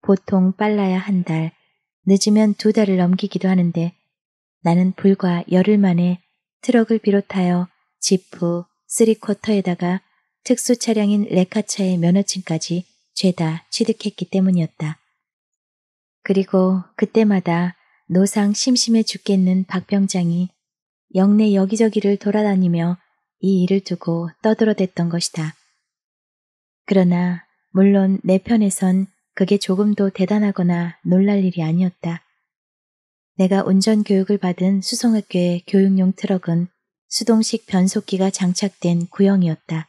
Speaker 1: 보통 빨라야 한 달, 늦으면 두 달을 넘기기도 하는데 나는 불과 열흘 만에 트럭을 비롯하여 지프, 쓰리쿼터에다가 특수 차량인 레카차의 면허증까지 죄다 취득했기 때문이었다. 그리고 그때마다 노상 심심해 죽겠는 박병장이 영내 여기저기를 돌아다니며 이 일을 두고 떠들어댔던 것이다. 그러나 물론 내 편에선 그게 조금도 대단하거나 놀랄 일이 아니었다. 내가 운전 교육을 받은 수성학교의 교육용 트럭은 수동식 변속기가 장착된 구형이었다.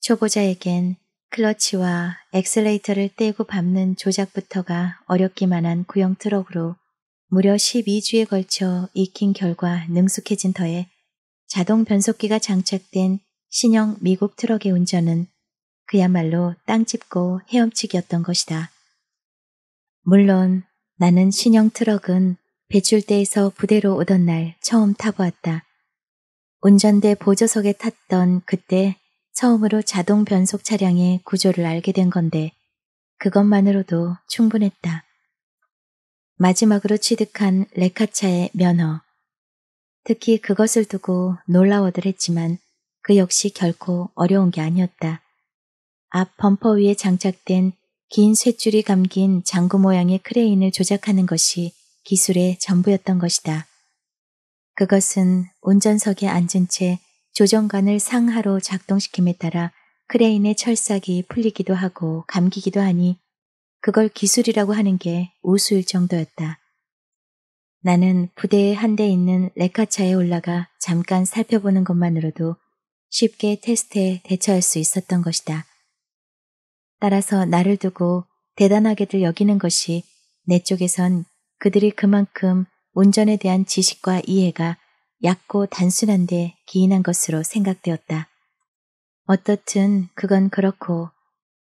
Speaker 1: 초보자에겐 클러치와 엑셀레이터를 떼고 밟는 조작부터가 어렵기만 한 구형 트럭으로 무려 12주에 걸쳐 익힌 결과 능숙해진 터에 자동 변속기가 장착된 신형 미국 트럭의 운전은 그야말로 땅 짚고 헤엄치기였던 것이다. 물론 나는 신형 트럭은 배출대에서 부대로 오던 날 처음 타보았다. 운전대 보조석에 탔던 그때 처음으로 자동 변속 차량의 구조를 알게 된 건데 그것만으로도 충분했다. 마지막으로 취득한 레카차의 면허. 특히 그것을 두고 놀라워들 했지만 그 역시 결코 어려운 게 아니었다. 앞 범퍼 위에 장착된 긴 쇠줄이 감긴 장구 모양의 크레인을 조작하는 것이 기술의 전부였던 것이다. 그것은 운전석에 앉은 채 조정관을 상하로 작동시킴에 따라 크레인의 철사기 풀리기도 하고 감기기도 하니 그걸 기술이라고 하는 게 우수일 정도였다. 나는 부대의한대 있는 레카차에 올라가 잠깐 살펴보는 것만으로도 쉽게 테스트에 대처할 수 있었던 것이다. 따라서 나를 두고 대단하게들 여기는 것이 내 쪽에선 그들이 그만큼 운전에 대한 지식과 이해가 얕고 단순한데 기인한 것으로 생각되었다. 어떻든 그건 그렇고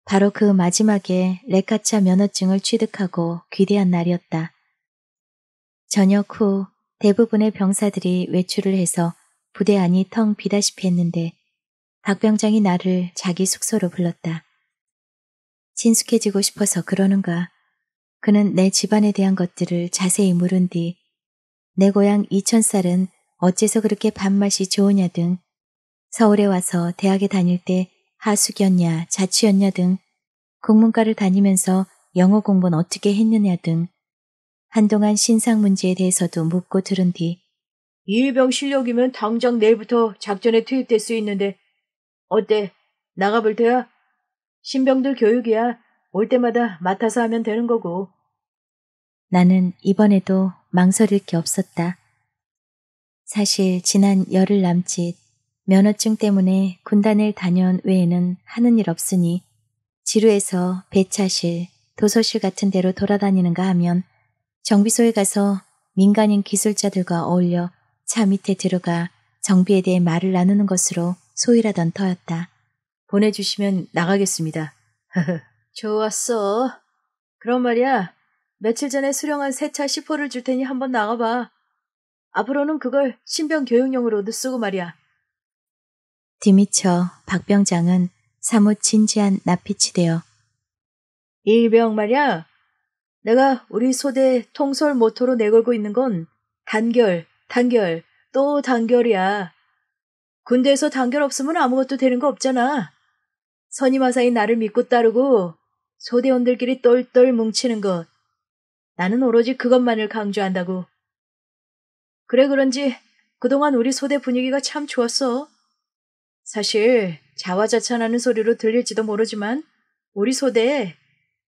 Speaker 1: 바로 그 마지막에 레카차 면허증을 취득하고 귀대한 날이었다. 저녁 후 대부분의 병사들이 외출을 해서 부대 안이 텅 비다시피 했는데 박 병장이 나를 자기 숙소로 불렀다. 친숙해지고 싶어서 그러는가. 그는 내 집안에 대한 것들을 자세히 물은 뒤 내 고향 이천살은 어째서 그렇게 밥맛이 좋으냐 등 서울에 와서 대학에 다닐 때 하숙이었냐 자취였냐 등 국문과를 다니면서 영어 공부는 어떻게 했느냐 등 한동안 신상 문제에 대해서도 묻고 들은 뒤 이일병 실력이면 당장 내일부터 작전에 투입될 수 있는데 어때? 나가볼 테야? 신병들 교육이야. 올 때마다 맡아서 하면 되는 거고. 나는 이번에도 망설일 게 없었다. 사실 지난 열흘 남짓 면허증 때문에 군단을 다녀온 외에는 하는 일 없으니 지루해서 배차실, 도서실 같은 데로 돌아다니는가 하면 정비소에 가서 민간인 기술자들과 어울려 차 밑에 들어가 정비에 대해 말을 나누는 것으로 소일하던 터였다. 보내주시면 나가겠습니다. 좋았어. 그런 말이야. 며칠 전에 수령한 새 차 10호를 줄 테니 한번 나가봐. 앞으로는 그걸 신병 교육용으로도 쓰고 말이야. 뒤미쳐 박병장은 사뭇 진지한 낯빛이 되어 일병 말이야. 내가 우리 소대 통솔 모토로 내걸고 있는 건 단결, 단결, 또 단결이야. 군대에서 단결 없으면 아무것도 되는 거 없잖아. 선임하사의 나를 믿고 따르고 소대원들끼리 똘똘 뭉치는 것. 나는 오로지 그것만을 강조한다고. 그래 그런지 그동안 우리 소대 분위기가 참 좋았어. 사실 자화자찬하는 소리로 들릴지도 모르지만 우리 소대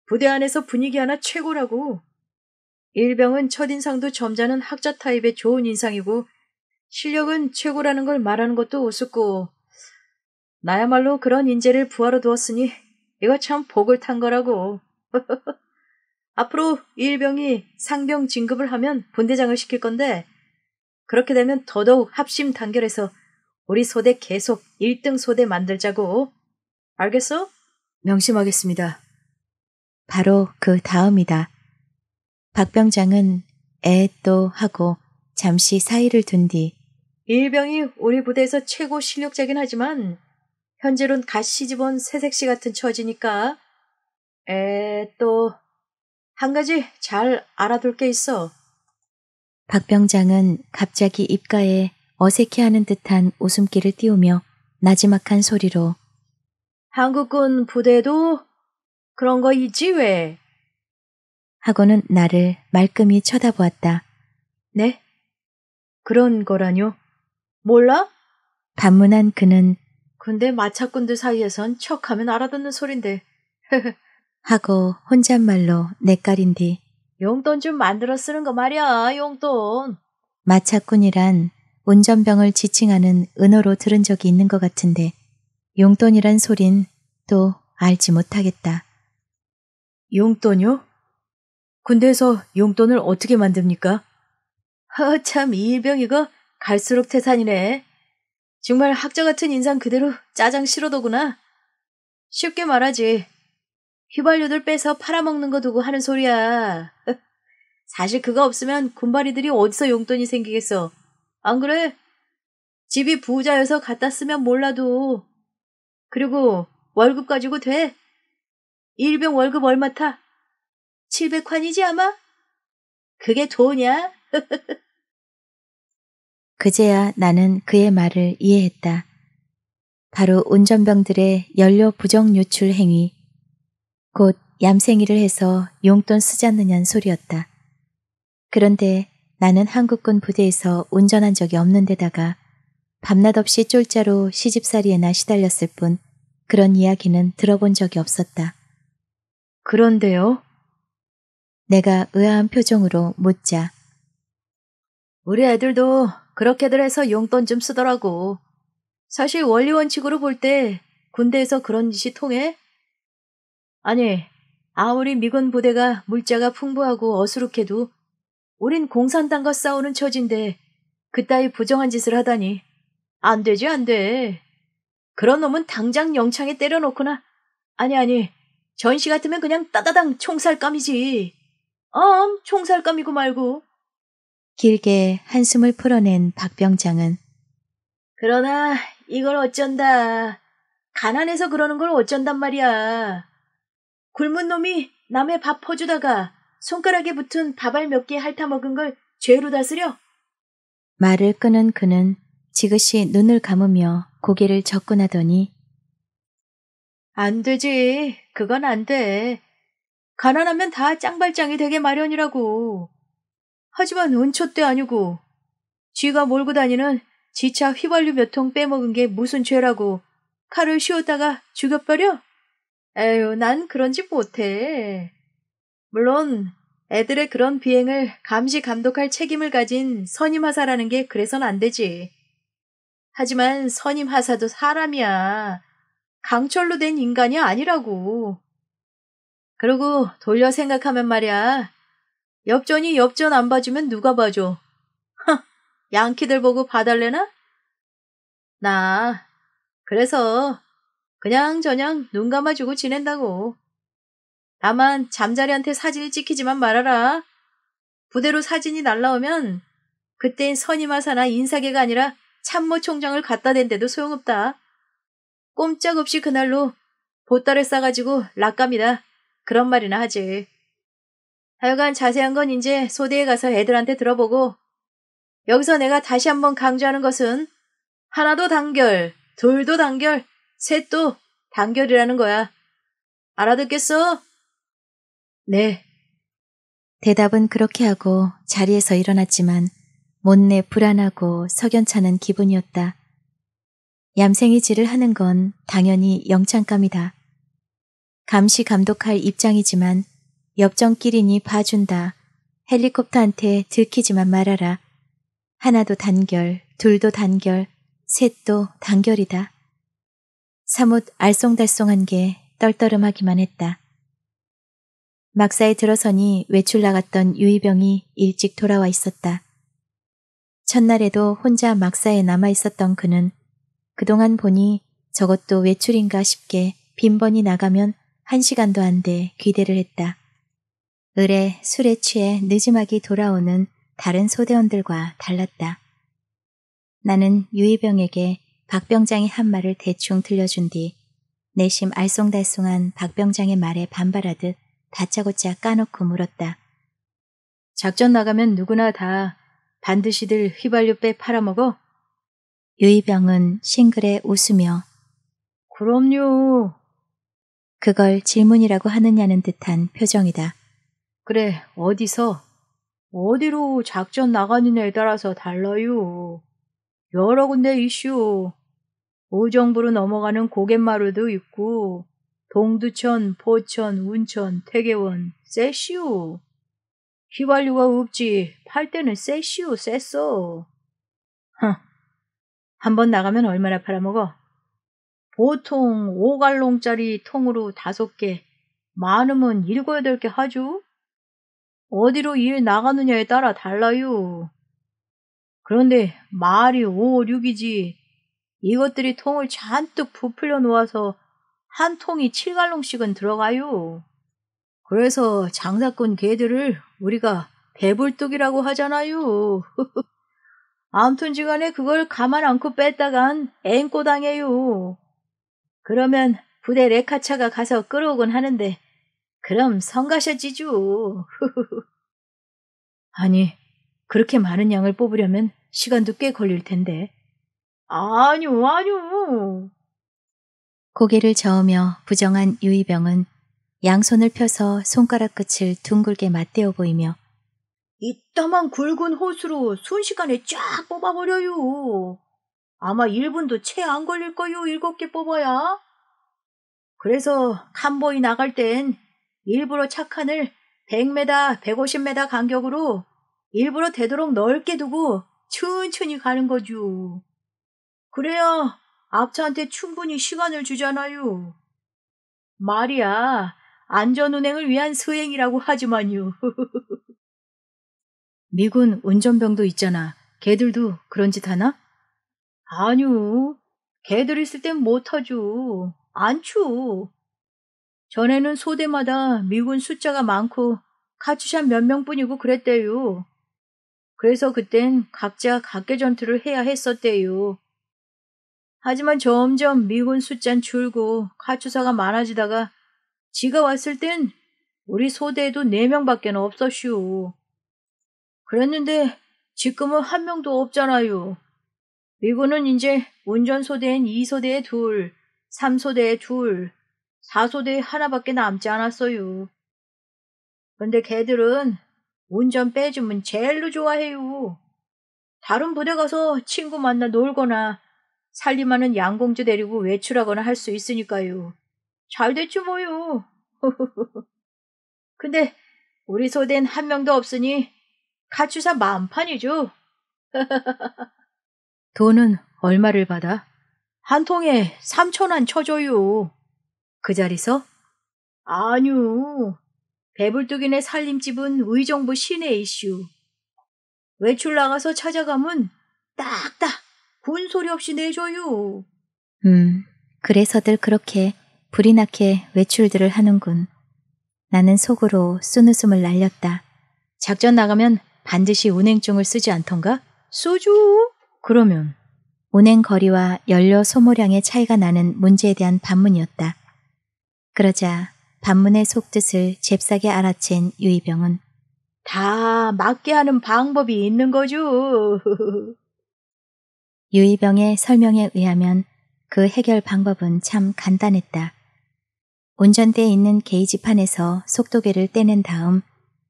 Speaker 1: 부대 안에서 분위기 하나 최고라고. 일병은 첫인상도 점잖은 학자 타입의 좋은 인상이고 실력은 최고라는 걸 말하는 것도 우습고 나야말로 그런 인재를 부하로 두었으니 이거 참 복을 탄 거라고. 앞으로 일병이 상병 진급을 하면 분대장을 시킬 건데 그렇게 되면 더더욱 합심 단결해서 우리 소대 계속 1등 소대 만들자고. 알겠어? 명심하겠습니다. 바로 그 다음이다. 박병장은 에또 하고 잠시 사이를 둔 뒤 일병이 우리 부대에서 최고 실력자긴 하지만 현재론 가시집원 새색시 같은 처지니까 에또한 가지 잘 알아둘 게 있어. 박 병장은 갑자기 입가에 어색해하는 듯한 웃음기를 띄우며 나지막한 소리로 한국군 부대도 그런 거 있지 왜? 하고는 나를 말끔히 쳐다보았다. 네? 그런 거라뇨? 몰라? 반문한 그는 근데 마차꾼들 사이에선 척하면 알아듣는 소린데 하고 혼잣말로 내깔인 뒤 용돈 좀 만들어 쓰는 거 말이야, 용돈. 마차꾼이란 운전병을 지칭하는 은어로 들은 적이 있는 것 같은데 용돈이란 소린 또 알지 못하겠다. 용돈요? 군대에서 용돈을 어떻게 만듭니까? 허참 이 일병 이가 갈수록 태산이네. 정말 학자 같은 인상 그대로 짜장 싫어도구나. 쉽게 말하지 휘발유들 빼서 팔아먹는 거 두고 하는 소리야. 사실 그거 없으면 군바리들이 어디서 용돈이 생기겠어. 안 그래? 집이 부자여서 갖다 쓰면 몰라도. 그리고 월급 가지고 돼. 일병 월급 얼마 타? 700환이지 아마? 그게 돈이야? 그제야 나는 그의 말을 이해했다. 바로 운전병들의 연료 부정 유출 행위, 곧 얌생이를 해서 용돈 쓰지 않느냐는 소리였다. 그런데 나는 한국군 부대에서 운전한 적이 없는 데다가 밤낮 없이 쫄자로 시집살이에나 시달렸을 뿐 그런 이야기는 들어본 적이 없었다. 그런데요? 내가 의아한 표정으로 묻자. 우리 애들도 그렇게들 해서 용돈 좀 쓰더라고. 사실 원리 원칙으로 볼 때 군대에서 그런 짓이 통해? 아니, 아무리 미군 부대가 물자가 풍부하고 어수룩해도 우린 공산당과 싸우는 처진데 그따위 부정한 짓을 하다니. 안 되지, 안 돼. 그런 놈은 당장 영창에 때려놓거나, 아니, 아니, 전시 같으면 그냥 따다당 총살감이지. 엄, 총살감이고 말고. 길게 한숨을 풀어낸 박병장은 그러나 이걸 어쩐다. 가난해서 그러는 걸 어쩐단 말이야. 굶은 놈이 남의 밥 퍼주다가 손가락에 붙은 밥알 몇 개 핥아먹은 걸 죄로 다스려? 말을 끊은 그는 지그시 눈을 감으며 고개를 접근하더니 안 되지. 그건 안 돼. 가난하면 다 짱발짱이 되게 마련이라고. 하지만 은촛대 아니고 쥐가 몰고 다니는 지차 휘발유 몇 통 빼먹은 게 무슨 죄라고 칼을 씌웠다가 죽여버려? 에휴, 난 그런 짓 못해. 물론 애들의 그런 비행을 감시 감독할 책임을 가진 선임하사라는 게그래서는안 되지. 하지만 선임하사도 사람이야. 강철로 된 인간이 아니라고. 그리고 돌려 생각하면 말이야. 엽전이 엽전 안 봐주면 누가 봐줘. 헉, 양키들 보고 봐달래나? 나, 그래서 그냥저냥 눈 감아주고 지낸다고. 다만 잠자리한테 사진을 찍히지만 말아라. 부대로 사진이 날라오면 그땐 선임하사나 인사계가 아니라 참모 총장을 갖다 댄데도 소용없다. 꼼짝없이 그날로 보따를 싸가지고 락갑니다. 그런 말이나 하지. 하여간 자세한 건 이제 소대에 가서 애들한테 들어보고 여기서 내가 다시 한번 강조하는 것은 하나도 단결, 둘도 단결, 셋도 단결이라는 거야. 알아듣겠어? 네. 대답은 그렇게 하고 자리에서 일어났지만 못내 불안하고 석연찮은 기분이었다. 얌생이 질을 하는 건 당연히 영창감이다. 감시 감독할 입장이지만 옆정끼리니 봐준다. 헬리콥터한테 들키지만 말아라. 하나도 단결, 둘도 단결, 셋도 단결이다. 사뭇 알쏭달쏭한 게 떨떠름하기만 했다. 막사에 들어서니 외출 나갔던 유희병이 일찍 돌아와 있었다. 첫날에도 혼자 막사에 남아 있었던 그는 그동안 보니 저것도 외출인가 싶게 빈번히 나가면 한 시간도 안돼 귀대를 했다. 을에 술에 취해 늦음하게 돌아오는 다른 소대원들과 달랐다. 나는 유희병에게 박병장이 한 말을 대충 들려준 뒤 내심 알쏭달쏭한 박병장의 말에 반발하듯 다짜고짜 까놓고 물었다. 작전 나가면 누구나 다 반드시들 휘발유 빼 팔아먹어? 유이병은 싱글에 웃으며 그럼요. 그걸 질문이라고 하느냐는 듯한 표정이다. 그래, 어디서? 어디로 작전 나가느냐에 따라서 달라요. 여러 군데 이슈. 오정부로 넘어가는 고갯마루도 있고 동두천, 포천, 운천, 태계원 쎄시오 휘발유가 없지. 팔 때는 쎄시오 셌어. 한번 나가면 얼마나 팔아먹어? 보통 오갈롱짜리 통으로 다섯 개, 많으면 일곱 여덟 개 하죠. 어디로 일 나가느냐에 따라 달라요. 그런데 말이 5, 6이지 이것들이 통을 잔뜩 부풀려 놓아서 한 통이 7갈롱씩은 들어가요. 그래서 장사꾼 개들을 우리가 배불뚝이라고 하잖아요. 아무튼 지간에 그걸 가만 않고 뺐다간 앵꼬 당해요. 그러면 부대 레카차가 가서 끌어오곤 하는데 그럼 성가셔지죠. 아니 그렇게 많은 양을 뽑으려면 시간도 꽤 걸릴 텐데. 아니요, 아니요. 고개를 저으며 부정한 유이병은 양손을 펴서 손가락 끝을 둥글게 맞대어 보이며 이따만 굵은 호수로 순식간에 쫙 뽑아버려요. 아마 1분도 채 안 걸릴 거요, 7개 뽑아야. 그래서 칸보이 나갈 땐 일부러 착한을 100m, 150m 간격으로 일부러 되도록 넓게 두고 천천히 가는 거죠. 그래야 앞차한테 충분히 시간을 주잖아요. 말이야, 안전운행을 위한 수행이라고 하지만요. 미군 운전병도 있잖아. 개들도 그런 짓 하나? 아니요. 걔들 있을 땐 못하죠. 안추. 전에는 소대마다 미군 숫자가 많고 카츠샷 몇 명뿐이고 그랬대요. 그래서 그땐 각자 각계 전투를 해야 했었대요. 하지만 점점 미군 숫자는 줄고 카추사가 많아지다가 지가 왔을 땐 우리 소대에도 4명밖에 없었슈. 그랬는데 지금은 한 명도 없잖아요. 미군은 이제 운전소대엔 2소대에 둘, 3소대에 둘, 4소대에 하나밖에 남지 않았어요. 근데 걔들은 운전 빼주면 제일로 좋아해요. 다른 부대 가서 친구 만나 놀거나 살림하는 양공주 데리고 외출하거나 할 수 있으니까요. 잘 됐지 뭐요. 근데 우리 소대엔 한 명도 없으니 가추사 만판이죠. 돈은 얼마를 받아? 한 통에 삼천원 쳐줘요. 그 자리서? 아니요. 배불뚝이네 살림집은 의정부 시내 이슈. 외출 나가서 찾아가면 딱딱 군소리 없이 내줘요. 음, 그래서들 그렇게 불이 나게 외출들을 하는군. 나는 속으로 쏜웃음을 날렸다. 작전 나가면 반드시 운행증을 쓰지 않던가? 쏘죠. 그러면 운행 거리와 연료 소모량의 차이가 나는 문제에 대한 반문이었다. 그러자 반문의 속뜻을 잽싸게 알아챈 유이병은 다 맞게 하는 방법이 있는 거죠. 유이병의 설명에 의하면 그 해결 방법은 참 간단했다. 운전대에 있는 게이지판에서 속도계를 떼낸 다음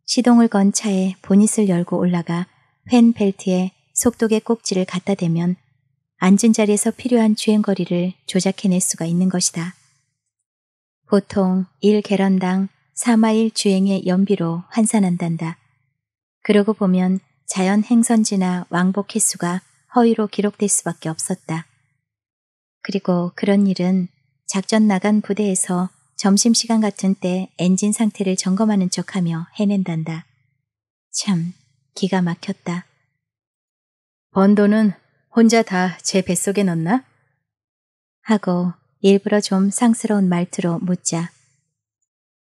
Speaker 1: 시동을 건 차에 보닛을 열고 올라가 펜 벨트에 속도계 꼭지를 갖다 대면 앉은 자리에서 필요한 주행거리를 조작해낼 수가 있는 것이다. 보통 1계런당 3마일 주행의 연비로 환산한단다. 그러고 보면 자연 행선지나 왕복 횟수가 허위로 기록될 수밖에 없었다. 그리고 그런 일은 작전 나간 부대에서 점심시간 같은 때 엔진 상태를 점검하는 척하며 해낸단다. 참 기가 막혔다. 번도는 혼자 다 제 뱃속에 넣나? 었 하고 일부러 좀 상스러운 말투로 묻자.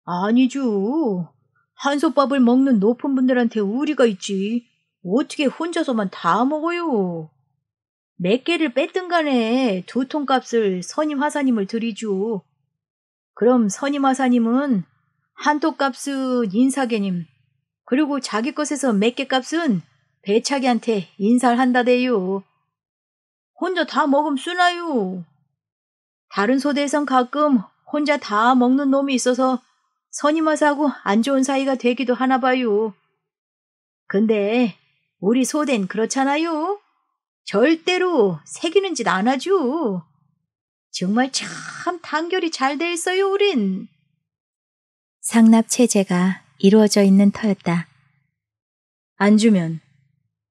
Speaker 1: 아니죠. 한솥밥을 먹는 높은 분들한테 우리가 있지. 어떻게 혼자서만 다 먹어요. 몇 개를 뺐든 간에 두 통 값을 선임 하사님을 드리죠. 그럼 선임 하사님은 한 통 값은 인사계님, 그리고 자기 것에서 몇 개 값은 배차기한테 인사를 한다대요. 혼자 다 먹음 쓰나요? 다른 소대에선 가끔 혼자 다 먹는 놈이 있어서 선임하사하고 안 좋은 사이가 되기도 하나 봐요. 근데 우리 소대는 그렇잖아요. 절대로 새기는 짓 안 하죠. 정말 참 단결이 잘 돼 있어요, 우린. 상납 체제가 이루어져 있는 터였다. 안 주면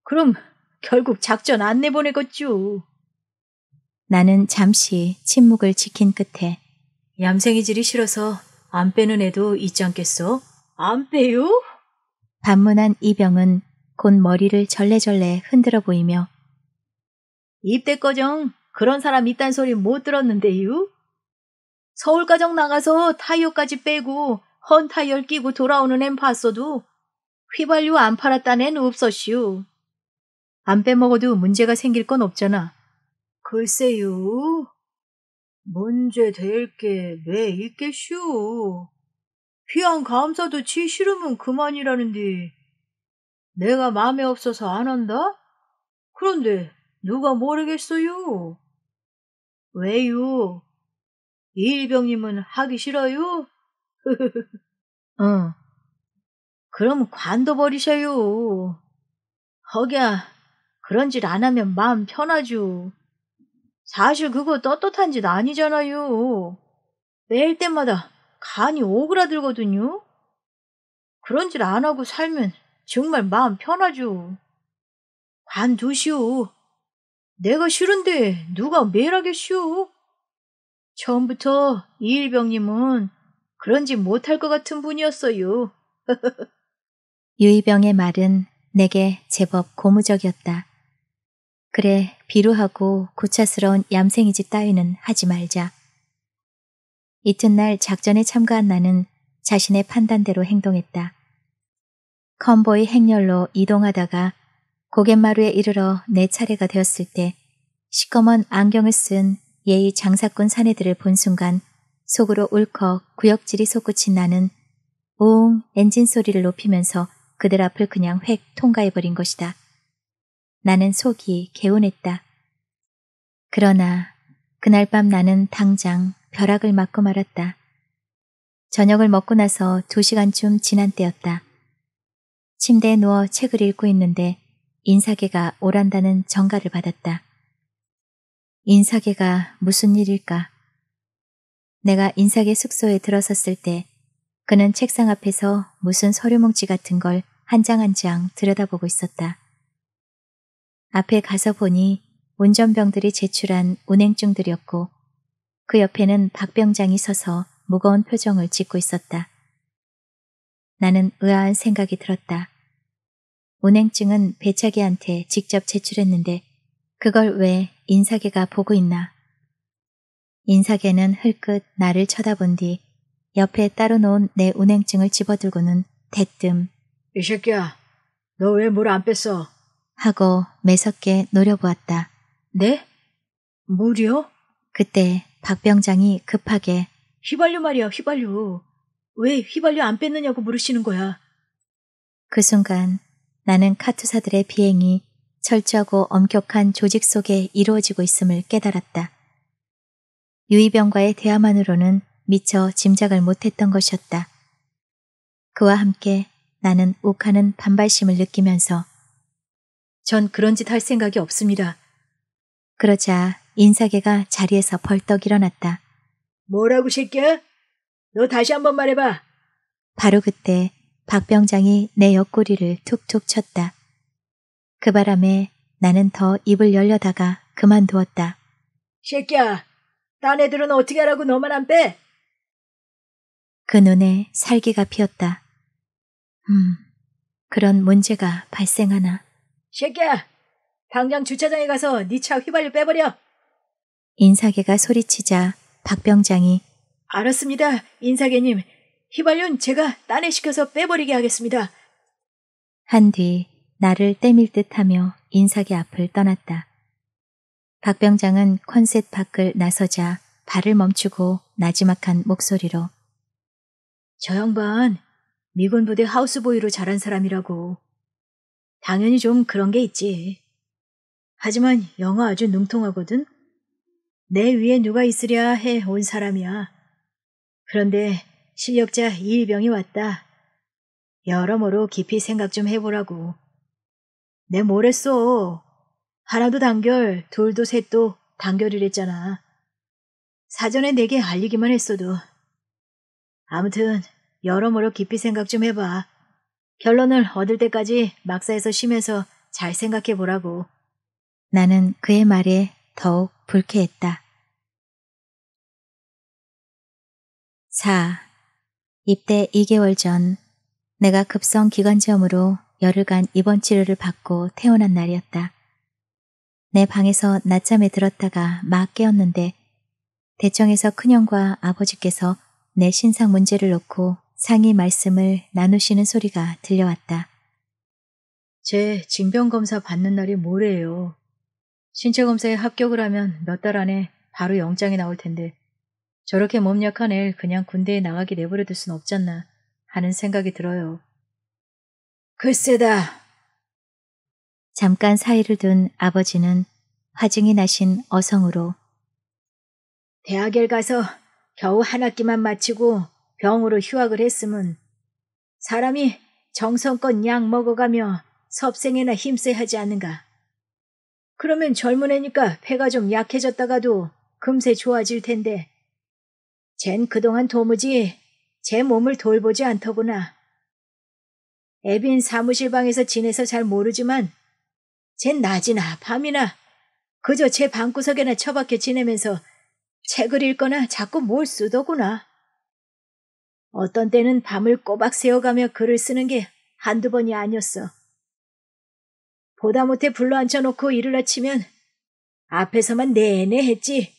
Speaker 1: 그럼 결국 작전 안 내보내겠죠. 나는 잠시 침묵을 지킨 끝에 얌생이질이 싫어서 안 빼는 애도 있지 않겠소안 빼요? 반문한 이병은 곧 머리를 절레절레 흔들어 보이며 입대 거정 그런 사람 있단 소리 못 들었는데요? 서울 가정 나가서 타이어까지 빼고 헌 타이어 끼고 돌아오는 앤 봤어도 휘발유 안 팔았다는 없었슈. 안 빼먹어도 문제가 생길 건 없잖아. 글쎄요. 문제 될 게 왜 있겠슈? 휘한 감사도 지 싫으면 그만이라는데 내가 마음에 없어서 안 한다? 그런데 누가 모르겠어요? 왜요? 일병님은 하기 싫어요? 응. 그럼 관둬 버리셔요. 허기야, 그런 짓 안 하면 마음 편하죠. 사실 그거 떳떳한 짓 아니잖아요. 매일 때마다 간이 오그라들거든요. 그런 짓 안 하고 살면 정말 마음 편하죠. 관두시오. 내가 싫은데 누가 매일 하겠시오. 처음부터 이일병님은 그런 짓 못할 것 같은 분이었어요. 유이병의 말은 내게 제법 고무적이었다. 그래 비루하고 고차스러운 얌생이 집 따위는 하지 말자. 이튿날 작전에 참가한 나는 자신의 판단대로 행동했다. 컨보이 행렬로 이동하다가 고갯마루에 이르러 내 차례가 되었을 때 시꺼먼 안경을 쓴 예의 장사꾼 사내들을 본 순간 속으로 울컥 구역질이 솟구친 나는 오웅 엔진 소리를 높이면서 그들 앞을 그냥 획 통과해버린 것이다. 나는 속이 개운했다. 그러나 그날 밤 나는 당장 벼락을 맞고 말았다. 저녁을 먹고 나서 두 시간쯤 지난 때였다. 침대에 누워 책을 읽고 있는데 인사계가 오란다는 전가를 받았다. 인사계가 무슨 일일까? 내가 인사계 숙소에 들어섰을 때 그는 책상 앞에서 무슨 서류 뭉치 같은 걸 한 장 한장 한장 들여다보고 있었다. 앞에 가서 보니 운전병들이 제출한 운행증들이었고 그 옆에는 박병장이 서서 무거운 표정을 짓고 있었다. 나는 의아한 생각이 들었다. 운행증은 배차기한테 직접 제출했는데 그걸 왜 인사계가 보고 있나. 인사계는 흘끗 나를 쳐다본 뒤 옆에 따로 놓은 내 운행증을 집어들고는 대뜸 이 새끼야 너 왜 물 안 뺐어? 하고 매섭게 노려보았다. 네? 물이요? 그때 박 병장이 급하게 휘발유 말이야 휘발유. 왜 휘발유 안 뺐느냐고 물으시는 거야. 그 순간 나는 카투사들의 비행이 철저하고 엄격한 조직 속에 이루어지고 있음을 깨달았다. 유이병과의 대화만으로는 미처 짐작을 못했던 것이었다. 그와 함께 나는 욱하는 반발심을 느끼면서 전 그런 짓 할 생각이 없습니다. 그러자 인사계가 자리에서 벌떡 일어났다. 뭐라고 새끼야? 너 다시 한번 말해봐. 바로 그때 박 병장이 내 옆구리를 툭툭 쳤다. 그 바람에 나는 더 입을 열려다가 그만두었다. 새끼야, 딴 애들은 어떻게 하라고 너만 안 빼? 그 눈에 살기가 피었다. 음, 그런 문제가 발생하나. 새끼야, 당장 주차장에 가서 네 차 휘발유 빼버려. 인사계가 소리치자 박병장이 알았습니다, 인사계님. 휘발유는 제가 딴내 시켜서 빼버리게 하겠습니다. 한 뒤 나를 때밀 듯하며 인사계 앞을 떠났다. 박병장은 컨셉 밖을 나서자 발을 멈추고 나지막한 목소리로 저 양반 미군 부대 하우스보이로 자란 사람이라고 당연히 좀 그런 게 있지. 하지만 영어 아주 능통하거든. 내 위에 누가 있으랴 해 온 사람이야. 그런데 실력자 이일병이 왔다. 여러모로 깊이 생각 좀 해보라고. 내 뭐랬어. 하나도 단결, 둘도 셋도 단결이랬잖아. 사전에 내게 알리기만 했어도. 아무튼 여러모로 깊이 생각 좀 해봐. 결론을 얻을 때까지 막사에서 심해서 잘 생각해 보라고. 나는 그의 말에 더욱 불쾌했다. 4. 입대 2개월 전 내가 급성 기관지염으로 열흘간 입원 치료를 받고 태어난 날이었다. 내 방에서 낮잠에 들었다가 막 깨었는데 대청에서 큰형과 아버지께서 내 신상 문제를 놓고 상의 말씀을 나누시는 소리가 들려왔다. 제 징병검사 받는 날이 모레예요. 신체검사에 합격을 하면 몇 달 안에 바로 영장이 나올 텐데 저렇게 몸 약한 애를 그냥 군대에 나가게 내버려둘 순 없잖나 하는 생각이 들어요. 글쎄다. 잠깐 사이를 둔 아버지는 화증이 나신 어성으로 대학에 가서 겨우 한 학기만 마치고 병으로 휴학을 했음은 사람이 정성껏 약 먹어가며 섭생에나 힘써야 하지 않는가. 그러면 젊은 애니까 폐가 좀 약해졌다가도 금세 좋아질 텐데. 쟨 그동안 도무지 제 몸을 돌보지 않더구나. 에빈 사무실 방에서 지내서 잘 모르지만 쟨 낮이나 밤이나 그저 제 방구석에나 처박혀 지내면서 책을 읽거나 자꾸 뭘 쓰더구나. 어떤 때는 밤을 꼬박 새워가며 글을 쓰는 게 한두 번이 아니었어. 보다 못해 불러 앉혀놓고 일을 아치면 앞에서만 내내 했지.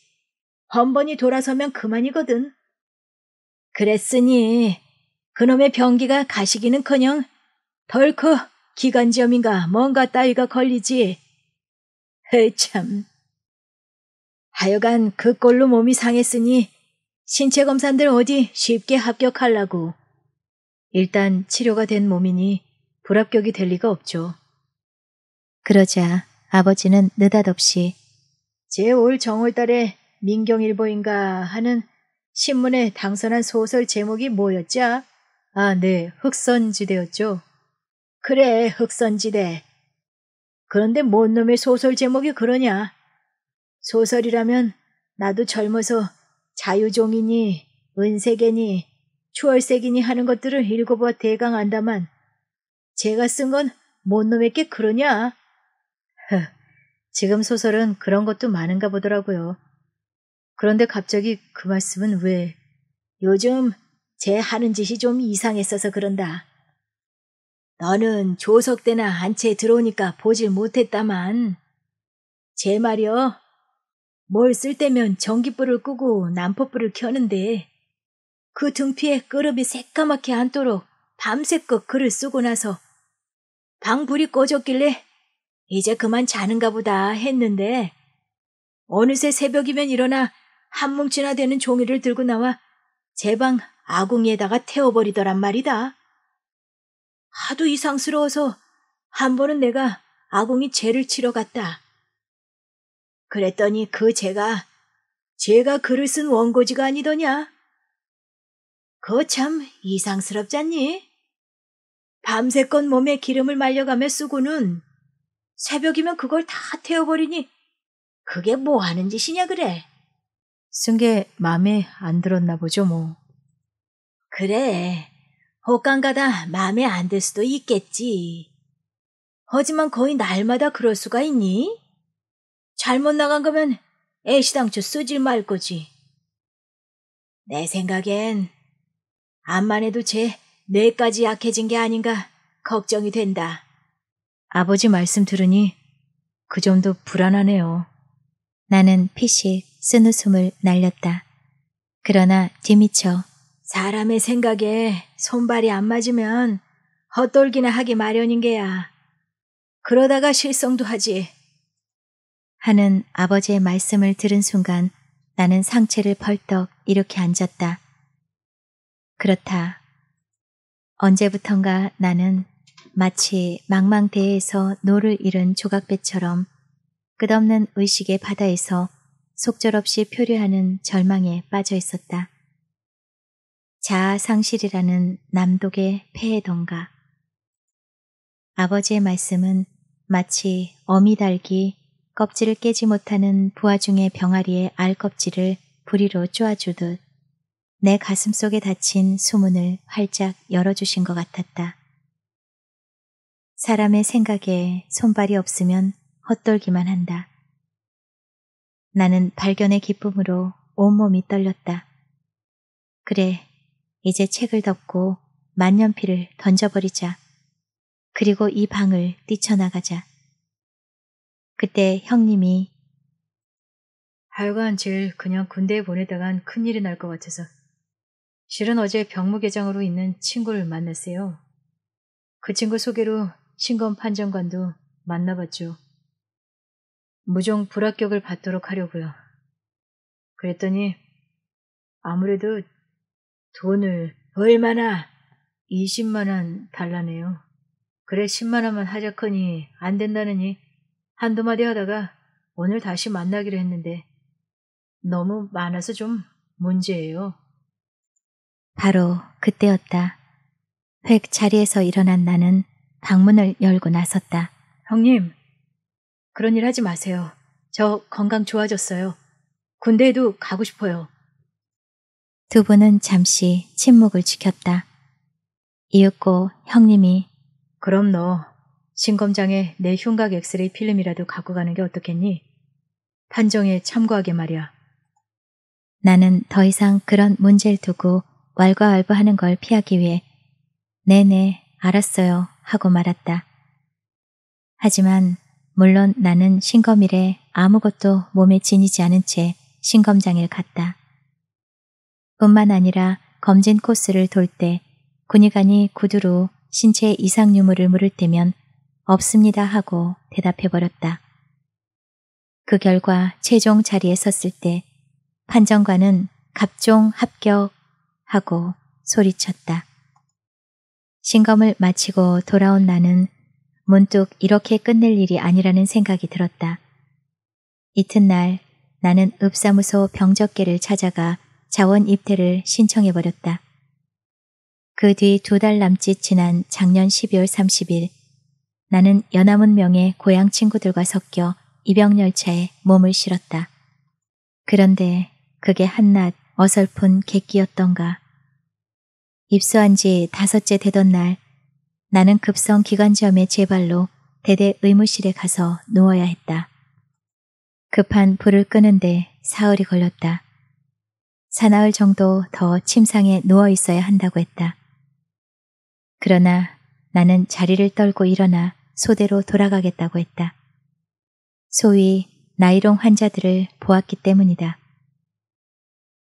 Speaker 1: 번번이 돌아서면 그만이거든. 그랬으니 그놈의 병기가 가시기는커녕 덜컥 기관지염인가 뭔가 따위가 걸리지. 헤참. 하여간 그 꼴로 몸이 상했으니 신체 검사들 어디 쉽게 합격하려고. 일단 치료가 된 몸이니 불합격이 될 리가 없죠. 그러자 아버지는 느닷없이 제 올 정월달에 민경일보인가 하는 신문에 당선한 소설 제목이 뭐였지? 아, 네, 흑선지대였죠. 그래, 흑선지대. 그런데 뭔 놈의 소설 제목이 그러냐? 소설이라면 나도 젊어서 자유종이니 은색이니 초월색이니 하는 것들을 읽어보아 대강 안다만 제가 쓴 건 뭔 놈에게 그러냐? 허, 지금 소설은 그런 것도 많은가 보더라고요. 그런데 갑자기 그 말씀은 왜? 요즘 제 하는 짓이 좀 이상했어서 그런다. 너는 조석 대나안채 들어오니까 보질 못했다만. 제 말이여, 뭘쓸 때면 전기불을 끄고 난폭불을 켜는데 그 등피에 끄럽이 새까맣게 앉도록 밤새껏 글을 쓰고 나서 방불이 꺼졌길래 이제 그만 자는가 보다 했는데 어느새 새벽이면 일어나 한 뭉치나 되는 종이를 들고 나와 제 방 아궁이에다가 태워버리더란 말이다. 하도 이상스러워서 한 번은 내가 아궁이 죄를 치러 갔다. 그랬더니 그 제가 제가 글을 쓴 원고지가 아니더냐? 그거 참 이상스럽잖니? 밤새껏 몸에 기름을 말려가며 쓰고는 새벽이면 그걸 다 태워버리니 그게 뭐 하는 짓이냐 그래. 쓴 게 마음에 안 들었나 보죠 뭐. 그래. 혹간가다 마음에 안 들 수도 있겠지. 하지만 거의 날마다 그럴 수가 있니? 잘못 나간 거면 애시당초 쓰질 말 거지. 내 생각엔 암만 해도 제 뇌까지 약해진 게 아닌가 걱정이 된다. 아버지 말씀 들으니 그 점도 불안하네요. 나는 피식 쓴 웃음을 날렸다. 그러나 뒤미쳐 사람의 생각에 손발이 안 맞으면 헛돌기나 하기 마련인 게야. 그러다가 실성도 하지. 하는 아버지의 말씀을 들은 순간 나는 상체를 벌떡 이렇게 앉았다. 그렇다. 언제부턴가 나는 마치 망망대해에서 노를 잃은 조각배처럼 끝없는 의식의 바다에서 속절없이 표류하는 절망에 빠져 있었다. 자아 상실이라는 남독의 폐해던가. 아버지의 말씀은 마치 어미 달기 껍질을 깨지 못하는 부하 중의 병아리의 알 껍질을 부리로 쪼아주듯 내 가슴 속에 닫힌 수문을 활짝 열어주신 것 같았다. 사람의 생각에 손발이 없으면 헛돌기만 한다. 나는 발견의 기쁨으로 온몸이 떨렸다. 그래, 이제 책을 덮고 만년필을 던져버리자. 그리고 이 방을 뛰쳐나가자. 그때 형님이 하여간 제일 그냥 군대에 보내다간 큰일이 날 것 같아서 실은 어제 병무계장으로 있는 친구를 만났어요. 그 친구 소개로 신검 판정관도 만나봤죠. 무종 불합격을 받도록 하려고요. 그랬더니 아무래도 돈을 얼마나 20만원 달라네요. 그래 10만원만 하자커니 안 된다느니 한두 마디 하다가 오늘 다시 만나기로 했는데 너무 많아서 좀 문제예요. 바로 그때였다. 획 자리에서 일어난 나는 방문을 열고 나섰다. 형님, 그런 일 하지 마세요. 저 건강 좋아졌어요. 군대에도 가고 싶어요. 두 분은 잠시 침묵을 지켰다. 이윽고 형님이 그럼 너 신검장에 내흉곽 엑스레이 필름이라도 갖고 가는 게 어떻겠니? 판정에 참고하게 말이야. 나는 더 이상 그런 문제를 두고 왈가왈부하는 걸 피하기 위해 네네 알았어요 하고 말았다. 하지만 물론 나는 신검일에 아무것도 몸에 지니지 않은 채신검장에 갔다. 뿐만 아니라 검진 코스를 돌 때 군의관이 구두로 신체 이상 유무를 물을 때면 없습니다 하고 대답해버렸다. 그 결과 최종 자리에 섰을 때 판정관은 갑종 합격 하고 소리쳤다. 신검을 마치고 돌아온 나는 문득 이렇게 끝낼 일이 아니라는 생각이 들었다. 이튿날 나는 읍사무소 병적계를 찾아가 자원 입퇴를 신청해버렸다. 그 뒤 두 달 남짓 지난 작년 12월 30일 나는 연암은 명의 고향 친구들과 섞여 입영열차에 몸을 실었다. 그런데 그게 한낱 어설픈 객기였던가. 입소한 지 다섯째 되던 날 나는 급성 기관지염의 재발로 대대 의무실에 가서 누워야 했다. 급한 불을 끄는데 사흘이 걸렸다. 사나흘 정도 더 침상에 누워 있어야 한다고 했다. 그러나 나는 자리를 떨고 일어나 소대로 돌아가겠다고 했다. 소위 나이롱 환자들을 보았기 때문이다.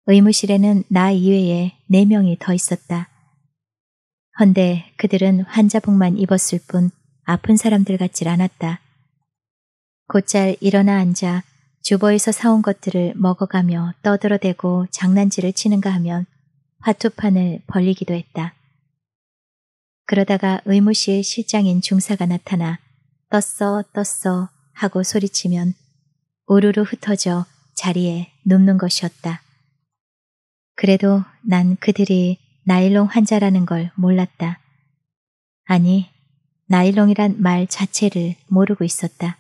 Speaker 1: 의무실에는 나 이외에 네명이더 있었다. 헌데 그들은 환자복만 입었을 뿐 아픈 사람들 같질 않았다. 곧잘 일어나 앉아 주버에서 사온 것들을 먹어가며 떠들어대고 장난질을 치는가 하면 화투판을 벌리기도 했다. 그러다가 의무시의 실장인 중사가 나타나 떴어 떴어 하고 소리치면 우르르 흩어져 자리에 눕는 것이었다. 그래도 난 그들이 나일롱 환자라는 걸 몰랐다. 아니, 나일롱이란 말 자체를 모르고 있었다.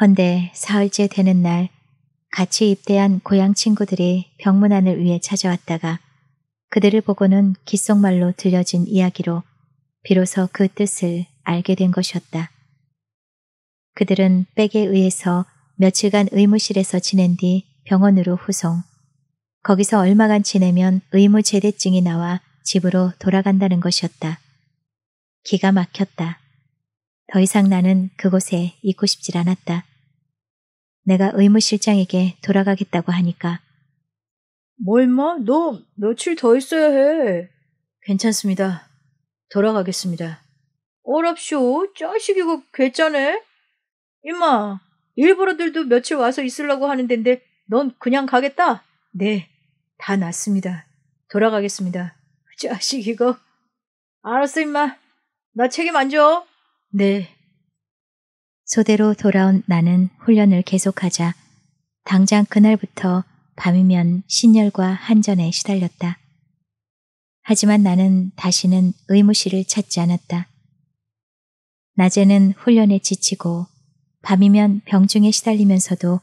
Speaker 1: 헌데 사흘째 되는 날 같이 입대한 고향 친구들이 병문안을 위해 찾아왔다가 그들을 보고는 귓속말로 들려진 이야기로 비로소 그 뜻을 알게 된 것이었다. 그들은 백에 의해서 며칠간 의무실에서 지낸 뒤 병원으로 후송. 거기서 얼마간 지내면 의무 제대증이 나와 집으로 돌아간다는 것이었다. 기가 막혔다. 더 이상 나는 그곳에 있고 싶질 않았다. 내가 의무실장에게 돌아가겠다고 하니까 뭘 마? 뭐? 너 며칠 더 있어야 해. 괜찮습니다. 돌아가겠습니다. 오랍쇼 짜식이고 괜찮네. 임마, 일부러들도 며칠 와서 있으려고 하는 데넌 그냥 가겠다? 네, 다 났습니다. 돌아가겠습니다. 짜식이고. 알았어, 임마. 나 책임 안 줘. 네. 소대로 돌아온 나는 훈련을 계속하자 당장 그날부터 밤이면 신열과 한전에 시달렸다. 하지만 나는 다시는 의무실을 찾지 않았다. 낮에는 훈련에 지치고 밤이면 병중에 시달리면서도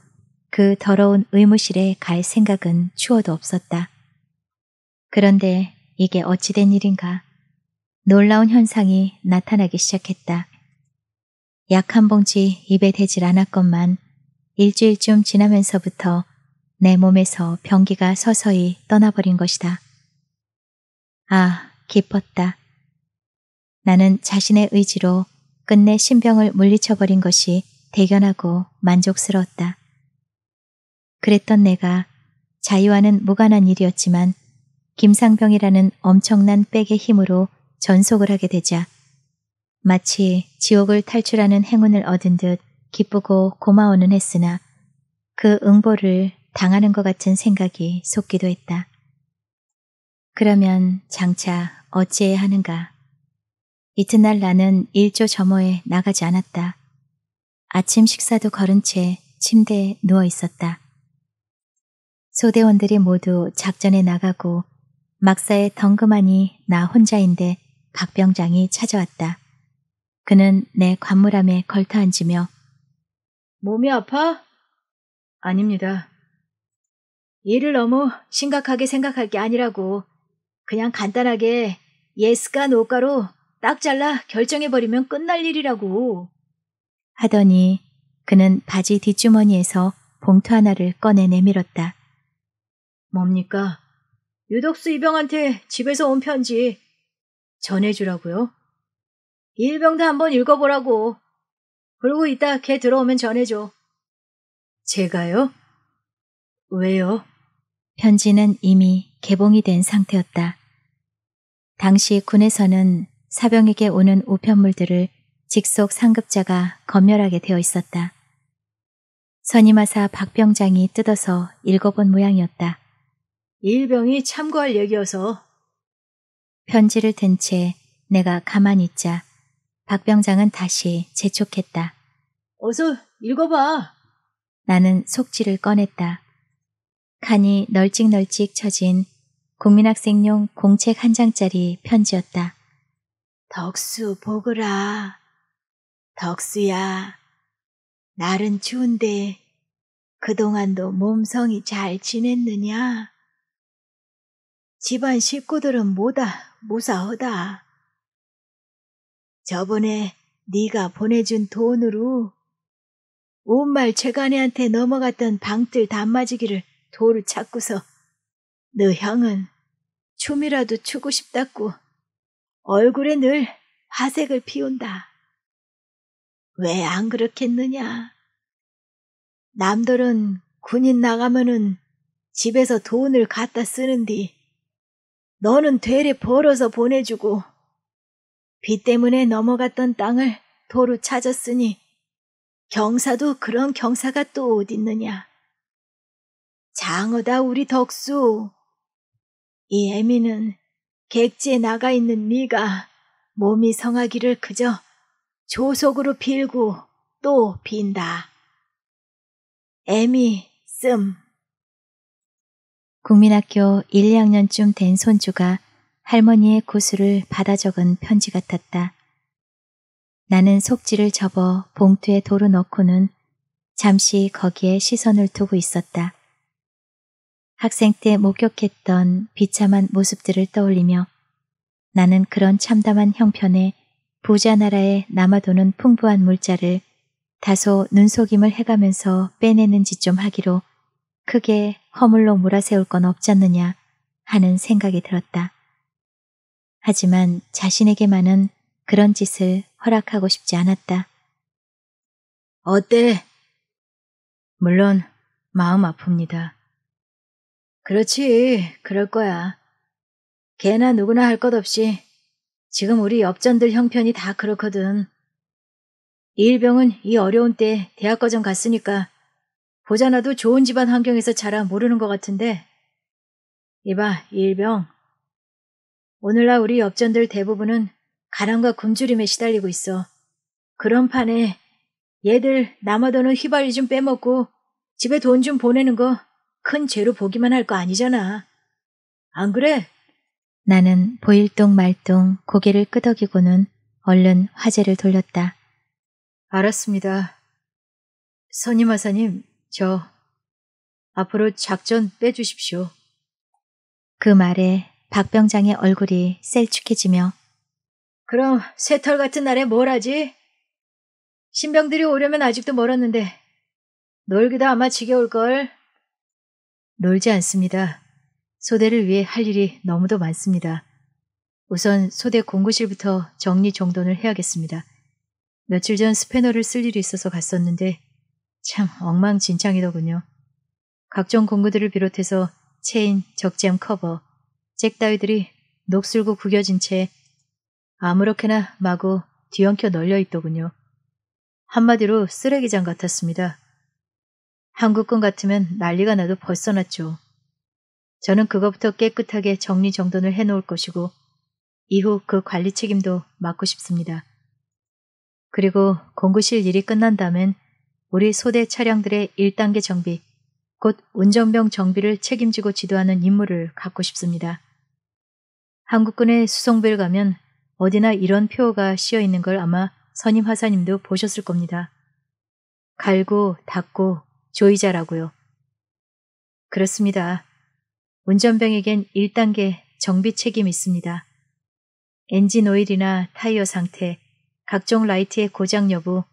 Speaker 1: 그 더러운 의무실에 갈 생각은 추워도 없었다. 그런데 이게 어찌된 일인가? 놀라운 현상이 나타나기 시작했다. 약 한 봉지 입에 대질 않았건만 일주일쯤 지나면서부터 내 몸에서 병기가 서서히 떠나버린 것이다. 아, 기뻤다. 나는 자신의 의지로 끝내 신병을 물리쳐버린 것이 대견하고 만족스러웠다. 그랬던 내가 자유와는 무관한 일이었지만 김상병이라는 엄청난 백의 힘으로 전속을 하게 되자 마치 지옥을 탈출하는 행운을 얻은 듯 기쁘고 고마워는 했으나 그 응보를 당하는 것 같은 생각이 속기도 했다. 그러면 장차 어찌해야 하는가. 이튿날 나는 일조 점호에 나가지 않았다. 아침 식사도 걸은 채 침대에 누워 있었다. 소대원들이 모두 작전에 나가고 막사에 덩그마니 나 혼자인데 박병장이 찾아왔다. 그는 내 관물함에 걸터앉으며 몸이 아파? 아닙니다. 일을 너무 심각하게 생각할 게 아니라고 그냥 간단하게 예스가 노가로 딱 잘라 결정해버리면 끝날 일이라고 하더니 그는 바지 뒷주머니에서 봉투 하나를 꺼내 내밀었다. 뭡니까? 유독수 이병한테 집에서 온 편지 전해주라고요? 일병도 한번 읽어보라고. 그러고 이따 걔 들어오면 전해줘. 제가요? 왜요? 편지는 이미 개봉이 된 상태였다. 당시 군에서는 사병에게 오는 우편물들을 직속 상급자가 검열하게 되어 있었다. 선임하사 박병장이 뜯어서 읽어본 모양이었다. 일병이 참고할 얘기여서. 편지를 든 채 내가 가만히 있자 박병장은 다시 재촉했다. 어서 읽어봐. 나는 속지를 꺼냈다. 칸이 널찍널찍 쳐진 국민학생용 공책 한 장짜리 편지였다. 덕수 보거라. 덕수야. 날은 추운데 그동안도 몸성이 잘 지냈느냐? 집안 식구들은 뭐다 무사하다. 저번에 네가 보내준 돈으로 온 말 최간이한테 넘어갔던 방뜰 단마지기를 돌을 찾고서 너 형은 춤이라도 추고 싶다고 얼굴에 늘 화색을 피운다. 왜 안 그렇겠느냐? 남들은 군인 나가면은 집에서 돈을 갖다 쓰는디 너는 되레 벌어서 보내주고 비 때문에 넘어갔던 땅을 도로 찾았으니 경사도 그런 경사가 또 어딨느냐. 장어다 우리 덕수. 이 애미는 객지에 나가 있는 네가 몸이 성하기를 그저 조속으로 빌고 또 빈다. 애미 씀 국민학교 1, 2학년쯤 된 손주가 할머니의 고수를 받아 적은 편지 같았다. 나는 속지를 접어 봉투에 도로 넣고는 잠시 거기에 시선을 두고 있었다. 학생 때 목격했던 비참한 모습들을 떠올리며 나는 그런 참담한 형편에 부자 나라에 남아도는 풍부한 물자를 다소 눈속임을 해가면서 빼내는지 좀 하기로 크게 허물로 몰아세울 건 없잖느냐 하는 생각이 들었다. 하지만 자신에게만은 그런 짓을 허락하고 싶지 않았다. 어때? 물론 마음 아픕니다. 그렇지, 그럴 거야. 걔나 누구나 할 것 없이 지금 우리 엽전들 형편이 다 그렇거든. 이일병은 이 어려운 때 대학과정 갔으니까 보자나도 좋은 집안 환경에서 자라 모르는 것 같은데. 이봐, 이일병. 오늘날 우리 엽전들 대부분은 가랑과 굶주림에 시달리고 있어. 그런 판에 얘들 남아도는 휘발유 좀 빼먹고 집에 돈 좀 보내는 거큰 죄로 보기만 할 거 아니잖아. 안 그래? 나는 보일동 말동 고개를 끄덕이고는 얼른 화제를 돌렸다. 알았습니다. 선임 하사님, 저 앞으로 작전 빼주십시오. 그 말에 박 병장의 얼굴이 셀쭉해지며 그럼 새털 같은 날에 뭘 하지? 신병들이 오려면 아직도 멀었는데 놀기도 아마 지겨울걸. 놀지 않습니다. 소대를 위해 할 일이 너무도 많습니다. 우선 소대 공구실부터 정리 정돈을 해야겠습니다. 며칠 전 스패너를 쓸 일이 있어서 갔었는데 참 엉망진창이더군요. 각종 공구들을 비롯해서 체인, 적재함 커버, 잭 따위들이 녹슬고 구겨진 채 아무렇게나 마구 뒤엉켜 널려 있더군요. 한마디로 쓰레기장 같았습니다. 한국군 같으면 난리가 나도 벌써 났죠. 저는 그것부터 깨끗하게 정리정돈을 해놓을 것이고 이후 그 관리 책임도 맡고 싶습니다. 그리고 공구실 일이 끝난 다음엔 우리 소대 차량들의 1단계 정비, 곧 운전병 정비를 책임지고 지도하는 임무를 갖고 싶습니다. 한국군의 수송부에 가면 어디나 이런 표어가 씌어 있는 걸 아마 선임 화사님도 보셨을 겁니다. 갈고, 닦고, 조이자라고요. 그렇습니다. 운전병에겐 1단계 정비 책임이 있습니다. 엔진 오일이나 타이어 상태, 각종 라이트의 고장 여부,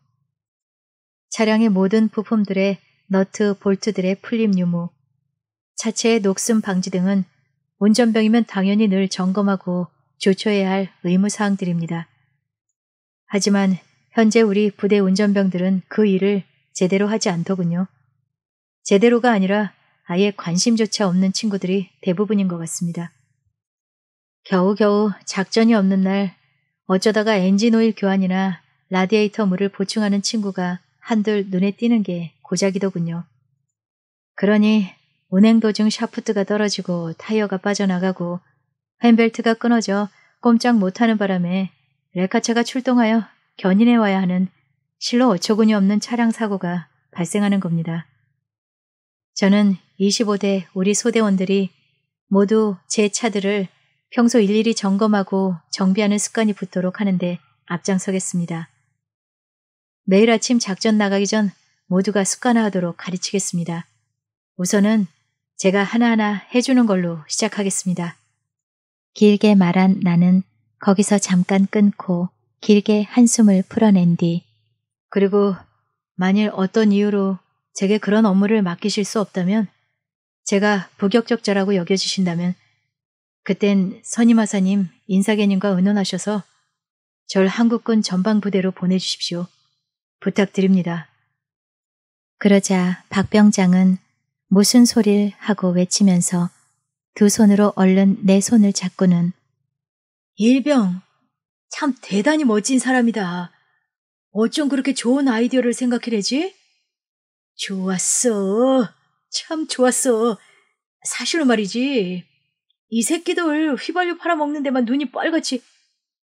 Speaker 1: 차량의 모든 부품들의 너트, 볼트들의 풀림 유무, 차체의 녹슨 방지 등은 운전병이면 당연히 늘 점검하고 조처해야 할 의무사항들입니다. 하지만 현재 우리 부대 운전병들은 그 일을 제대로 하지 않더군요. 제대로가 아니라 아예 관심조차 없는 친구들이 대부분인 것 같습니다. 겨우겨우 작전이 없는 날 어쩌다가 엔진 오일 교환이나 라디에이터 물을 보충하는 친구가 한둘 눈에 띄는 게 고작이더군요. 그러니 운행 도중 샤프트가 떨어지고 타이어가 빠져나가고 핸벨트가 끊어져 꼼짝 못하는 바람에 레카차가 출동하여 견인해 와야 하는 실로 어처구니 없는 차량 사고가 발생하는 겁니다. 저는 25대 우리 소대원들이 모두 제 차들을 평소 일일이 점검하고 정비하는 습관이 붙도록 하는데 앞장서겠습니다. 매일 아침 작전 나가기 전 모두가 습관화하도록 가르치겠습니다. 우선은 제가 하나하나 해주는 걸로 시작하겠습니다. 길게 말한 나는 거기서 잠깐 끊고 길게 한숨을 풀어낸 뒤 그리고 만일 어떤 이유로 제게 그런 업무를 맡기실 수 없다면 제가 부격적자라고 여겨지신다면 그땐 선임하사님, 인사계님과 의논하셔서 절 한국군 전방부대로 보내주십시오. 부탁드립니다. 그러자 박병장은 무슨 소릴 하고 외치면서 두 손으로 얼른 내 손을 잡고는 일병, 참 대단히 멋진 사람이다. 어쩜 그렇게 좋은 아이디어를 생각해내지? 좋았어. 참 좋았어. 사실은 말이지. 이 새끼들 휘발유 팔아먹는 데만 눈이 뻘같지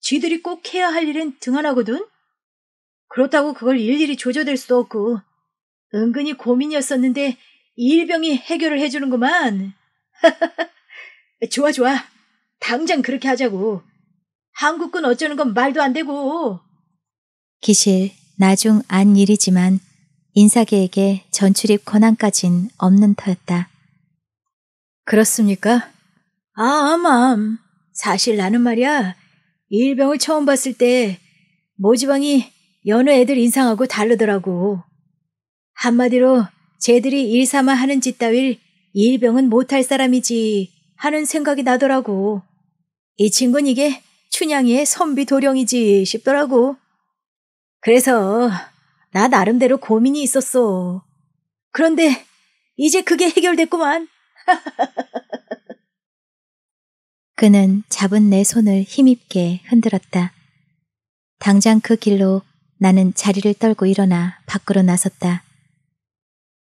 Speaker 1: 쥐들이 꼭 해야 할 일엔 등하나거든 그렇다고 그걸 일일이 조져댈 수도 없고 은근히 고민이었었는데 일병이 해결을 해주는구만. 좋아 좋아. 당장 그렇게 하자고. 한국군 어쩌는 건 말도 안 되고. 기실, 나중 안 일이지만 인사계에게 전출입 권한까진 없는 터였다. 그렇습니까? 아, 암암. 사실 나는 말이야. 일병을 처음 봤을 때 모지방이 여느 애들 인상하고 다르더라고. 한마디로 쟤들이 일삼아 하는 짓 따윈 일병은 못할 사람이지 하는 생각이 나더라고. 이 친구는 이게 춘향이의 선비 도령이지 싶더라고. 그래서 나 나름대로 고민이 있었어. 그런데 이제 그게 해결됐구만. 그는 잡은 내 손을 힘입게 흔들었다. 당장 그 길로 나는 자리를 떨고 일어나 밖으로 나섰다.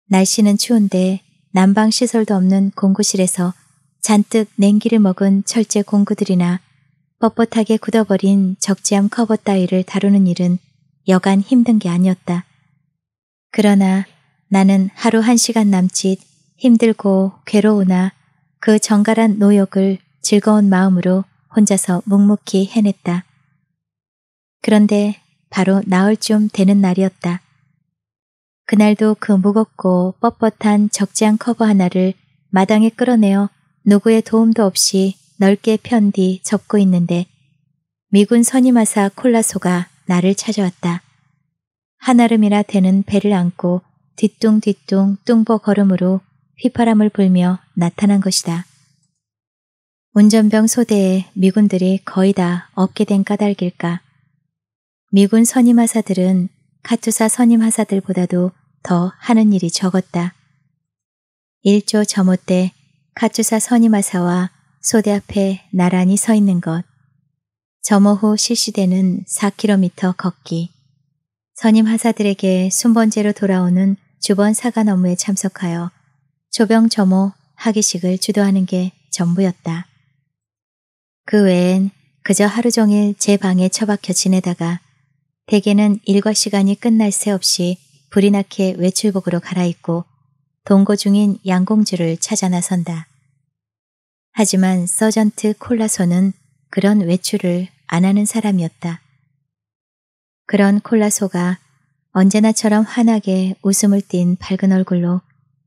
Speaker 1: 날씨는 추운데 난방 시설도 없는 공구실에서 잔뜩 냉기를 먹은 철제 공구들이나 뻣뻣하게 굳어버린 적재함 커버 따위를 다루는 일은 여간 힘든 게 아니었다. 그러나 나는 하루 한 시간 남짓 힘들고 괴로우나 그 정갈한 노역을 즐거운 마음으로 혼자서 묵묵히 해냈다. 그런데 바로 나흘쯤 되는 날이었다. 그날도 그 무겁고 뻣뻣한 적재한 커버 하나를 마당에 끌어내어 누구의 도움도 없이 넓게 편 뒤 접고 있는데 미군 선임하사 콜라소가 나를 찾아왔다. 한아름이라 되는 배를 안고 뒤뚱뒤뚱 뚱보 걸음으로 휘파람을 불며 나타난 것이다. 운전병 소대에 미군들이 거의 다 없게 된 까닭일까. 미군 선임하사들은 카투사 선임하사들보다도 더 하는 일이 적었다. 1조 점호 때 카투사 선임하사와 소대 앞에 나란히 서 있는 것. 점호호 실시되는 4km 걷기. 선임 하사들에게 순번제로 돌아오는 주번 사관 업무에 참석하여 조병 점호 하기식을 주도하는 게 전부였다. 그 외엔 그저 하루 종일 제 방에 처박혀 지내다가 대개는 일과 시간이 끝날 새 없이 불이 나게 외출복으로 갈아입고 동거 중인 양공주를 찾아 나선다. 하지만 서전트 콜라소는 그런 외출을 안 하는 사람이었다. 그런 콜라소가 언제나처럼 환하게 웃음을 띤 밝은 얼굴로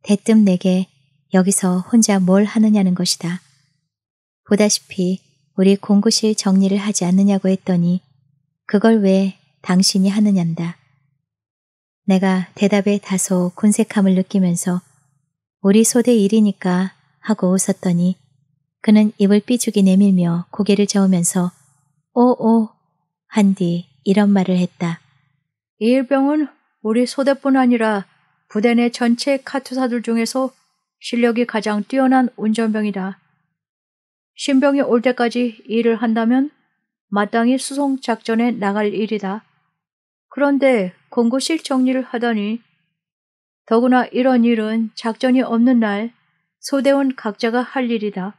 Speaker 1: 대뜸 내게 여기서 혼자 뭘 하느냐는 것이다. 보다시피 우리 공구실 정리를 하지 않느냐고 했더니 그걸 왜 당신이 하느냐한다 내가 대답에 다소 군색함을 느끼면서 우리 소대 일이니까 하고 웃었더니 그는 입을 삐죽이 내밀며 고개를 저으면서 오오 어, 어, 한뒤 이런 말을 했다. 이 일병은 우리 소대뿐 아니라 부대 내 전체 카투사들 중에서 실력이 가장 뛰어난 운전병이다. 신병이 올 때까지 일을 한다면 마땅히 수송 작전에 나갈 일이다. 그런데 공고실 정리를 하더니 더구나 이런 일은 작전이 없는 날 소대원 각자가 할 일이다.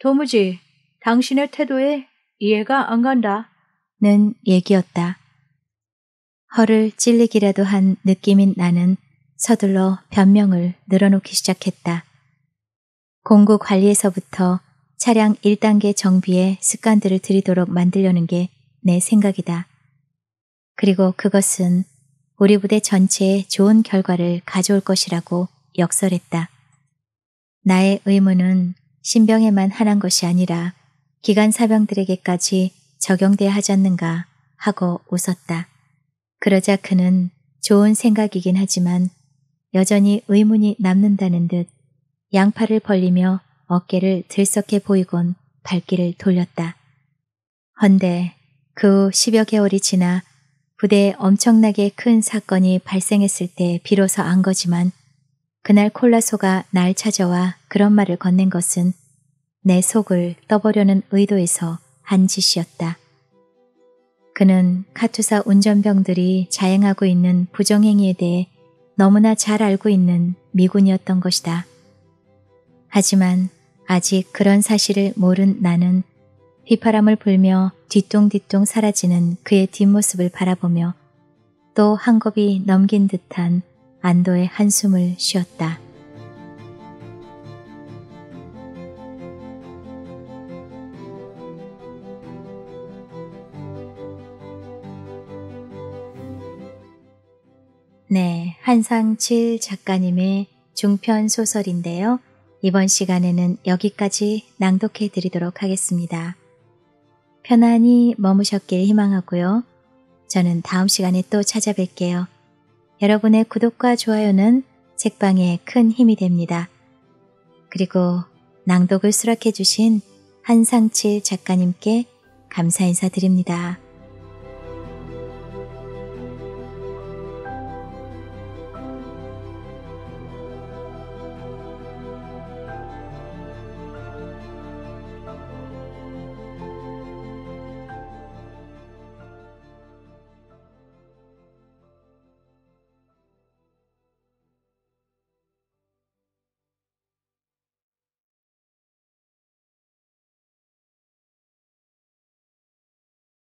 Speaker 1: 도무지 당신의 태도에 이해가 안 간다. 는 얘기였다. 허를 찔리기라도 한 느낌인 나는 서둘러 변명을 늘어놓기 시작했다. 공구 관리에서부터 차량 1단계 정비의 습관들을 들이도록 만들려는 게 내 생각이다. 그리고 그것은 우리 부대 전체에 좋은 결과를 가져올 것이라고 역설했다. 나의 의무는 신병에만 한한 것이 아니라 기관 사병들에게까지 적용돼야 하지 않는가 하고 웃었다. 그러자 그는 좋은 생각이긴 하지만 여전히 의문이 남는다는 듯 양팔을 벌리며 어깨를 들썩해 보이곤 발길을 돌렸다. 헌데 그후 10여 개월이 지나 부대에 엄청나게 큰 사건이 발생했을 때 비로소 안 거지만 그날 콜라소가 날 찾아와 그런 말을 건넨 것은 내 속을 떠보려는 의도에서 한 짓이었다. 그는 카투사 운전병들이 자행하고 있는 부정행위에 대해 너무나 잘 알고 있는 미군이었던 것이다. 하지만 아직 그런 사실을 모른 나는 휘파람을 불며 뒤뚱뒤뚱 사라지는 그의 뒷모습을 바라보며 또 한 곱이 넘긴 듯한 안도의 한숨을 쉬었다. 네, 한상칠 작가님의 중편 소설인데요. 이번 시간에는 여기까지 낭독해 드리도록 하겠습니다. 편안히 머무셨길 희망하고요. 저는 다음 시간에 또 찾아뵐게요. 여러분의 구독과 좋아요는 책방에 큰 힘이 됩니다. 그리고 낭독을 수락해 주신 한상칠 작가님께 감사 인사드립니다.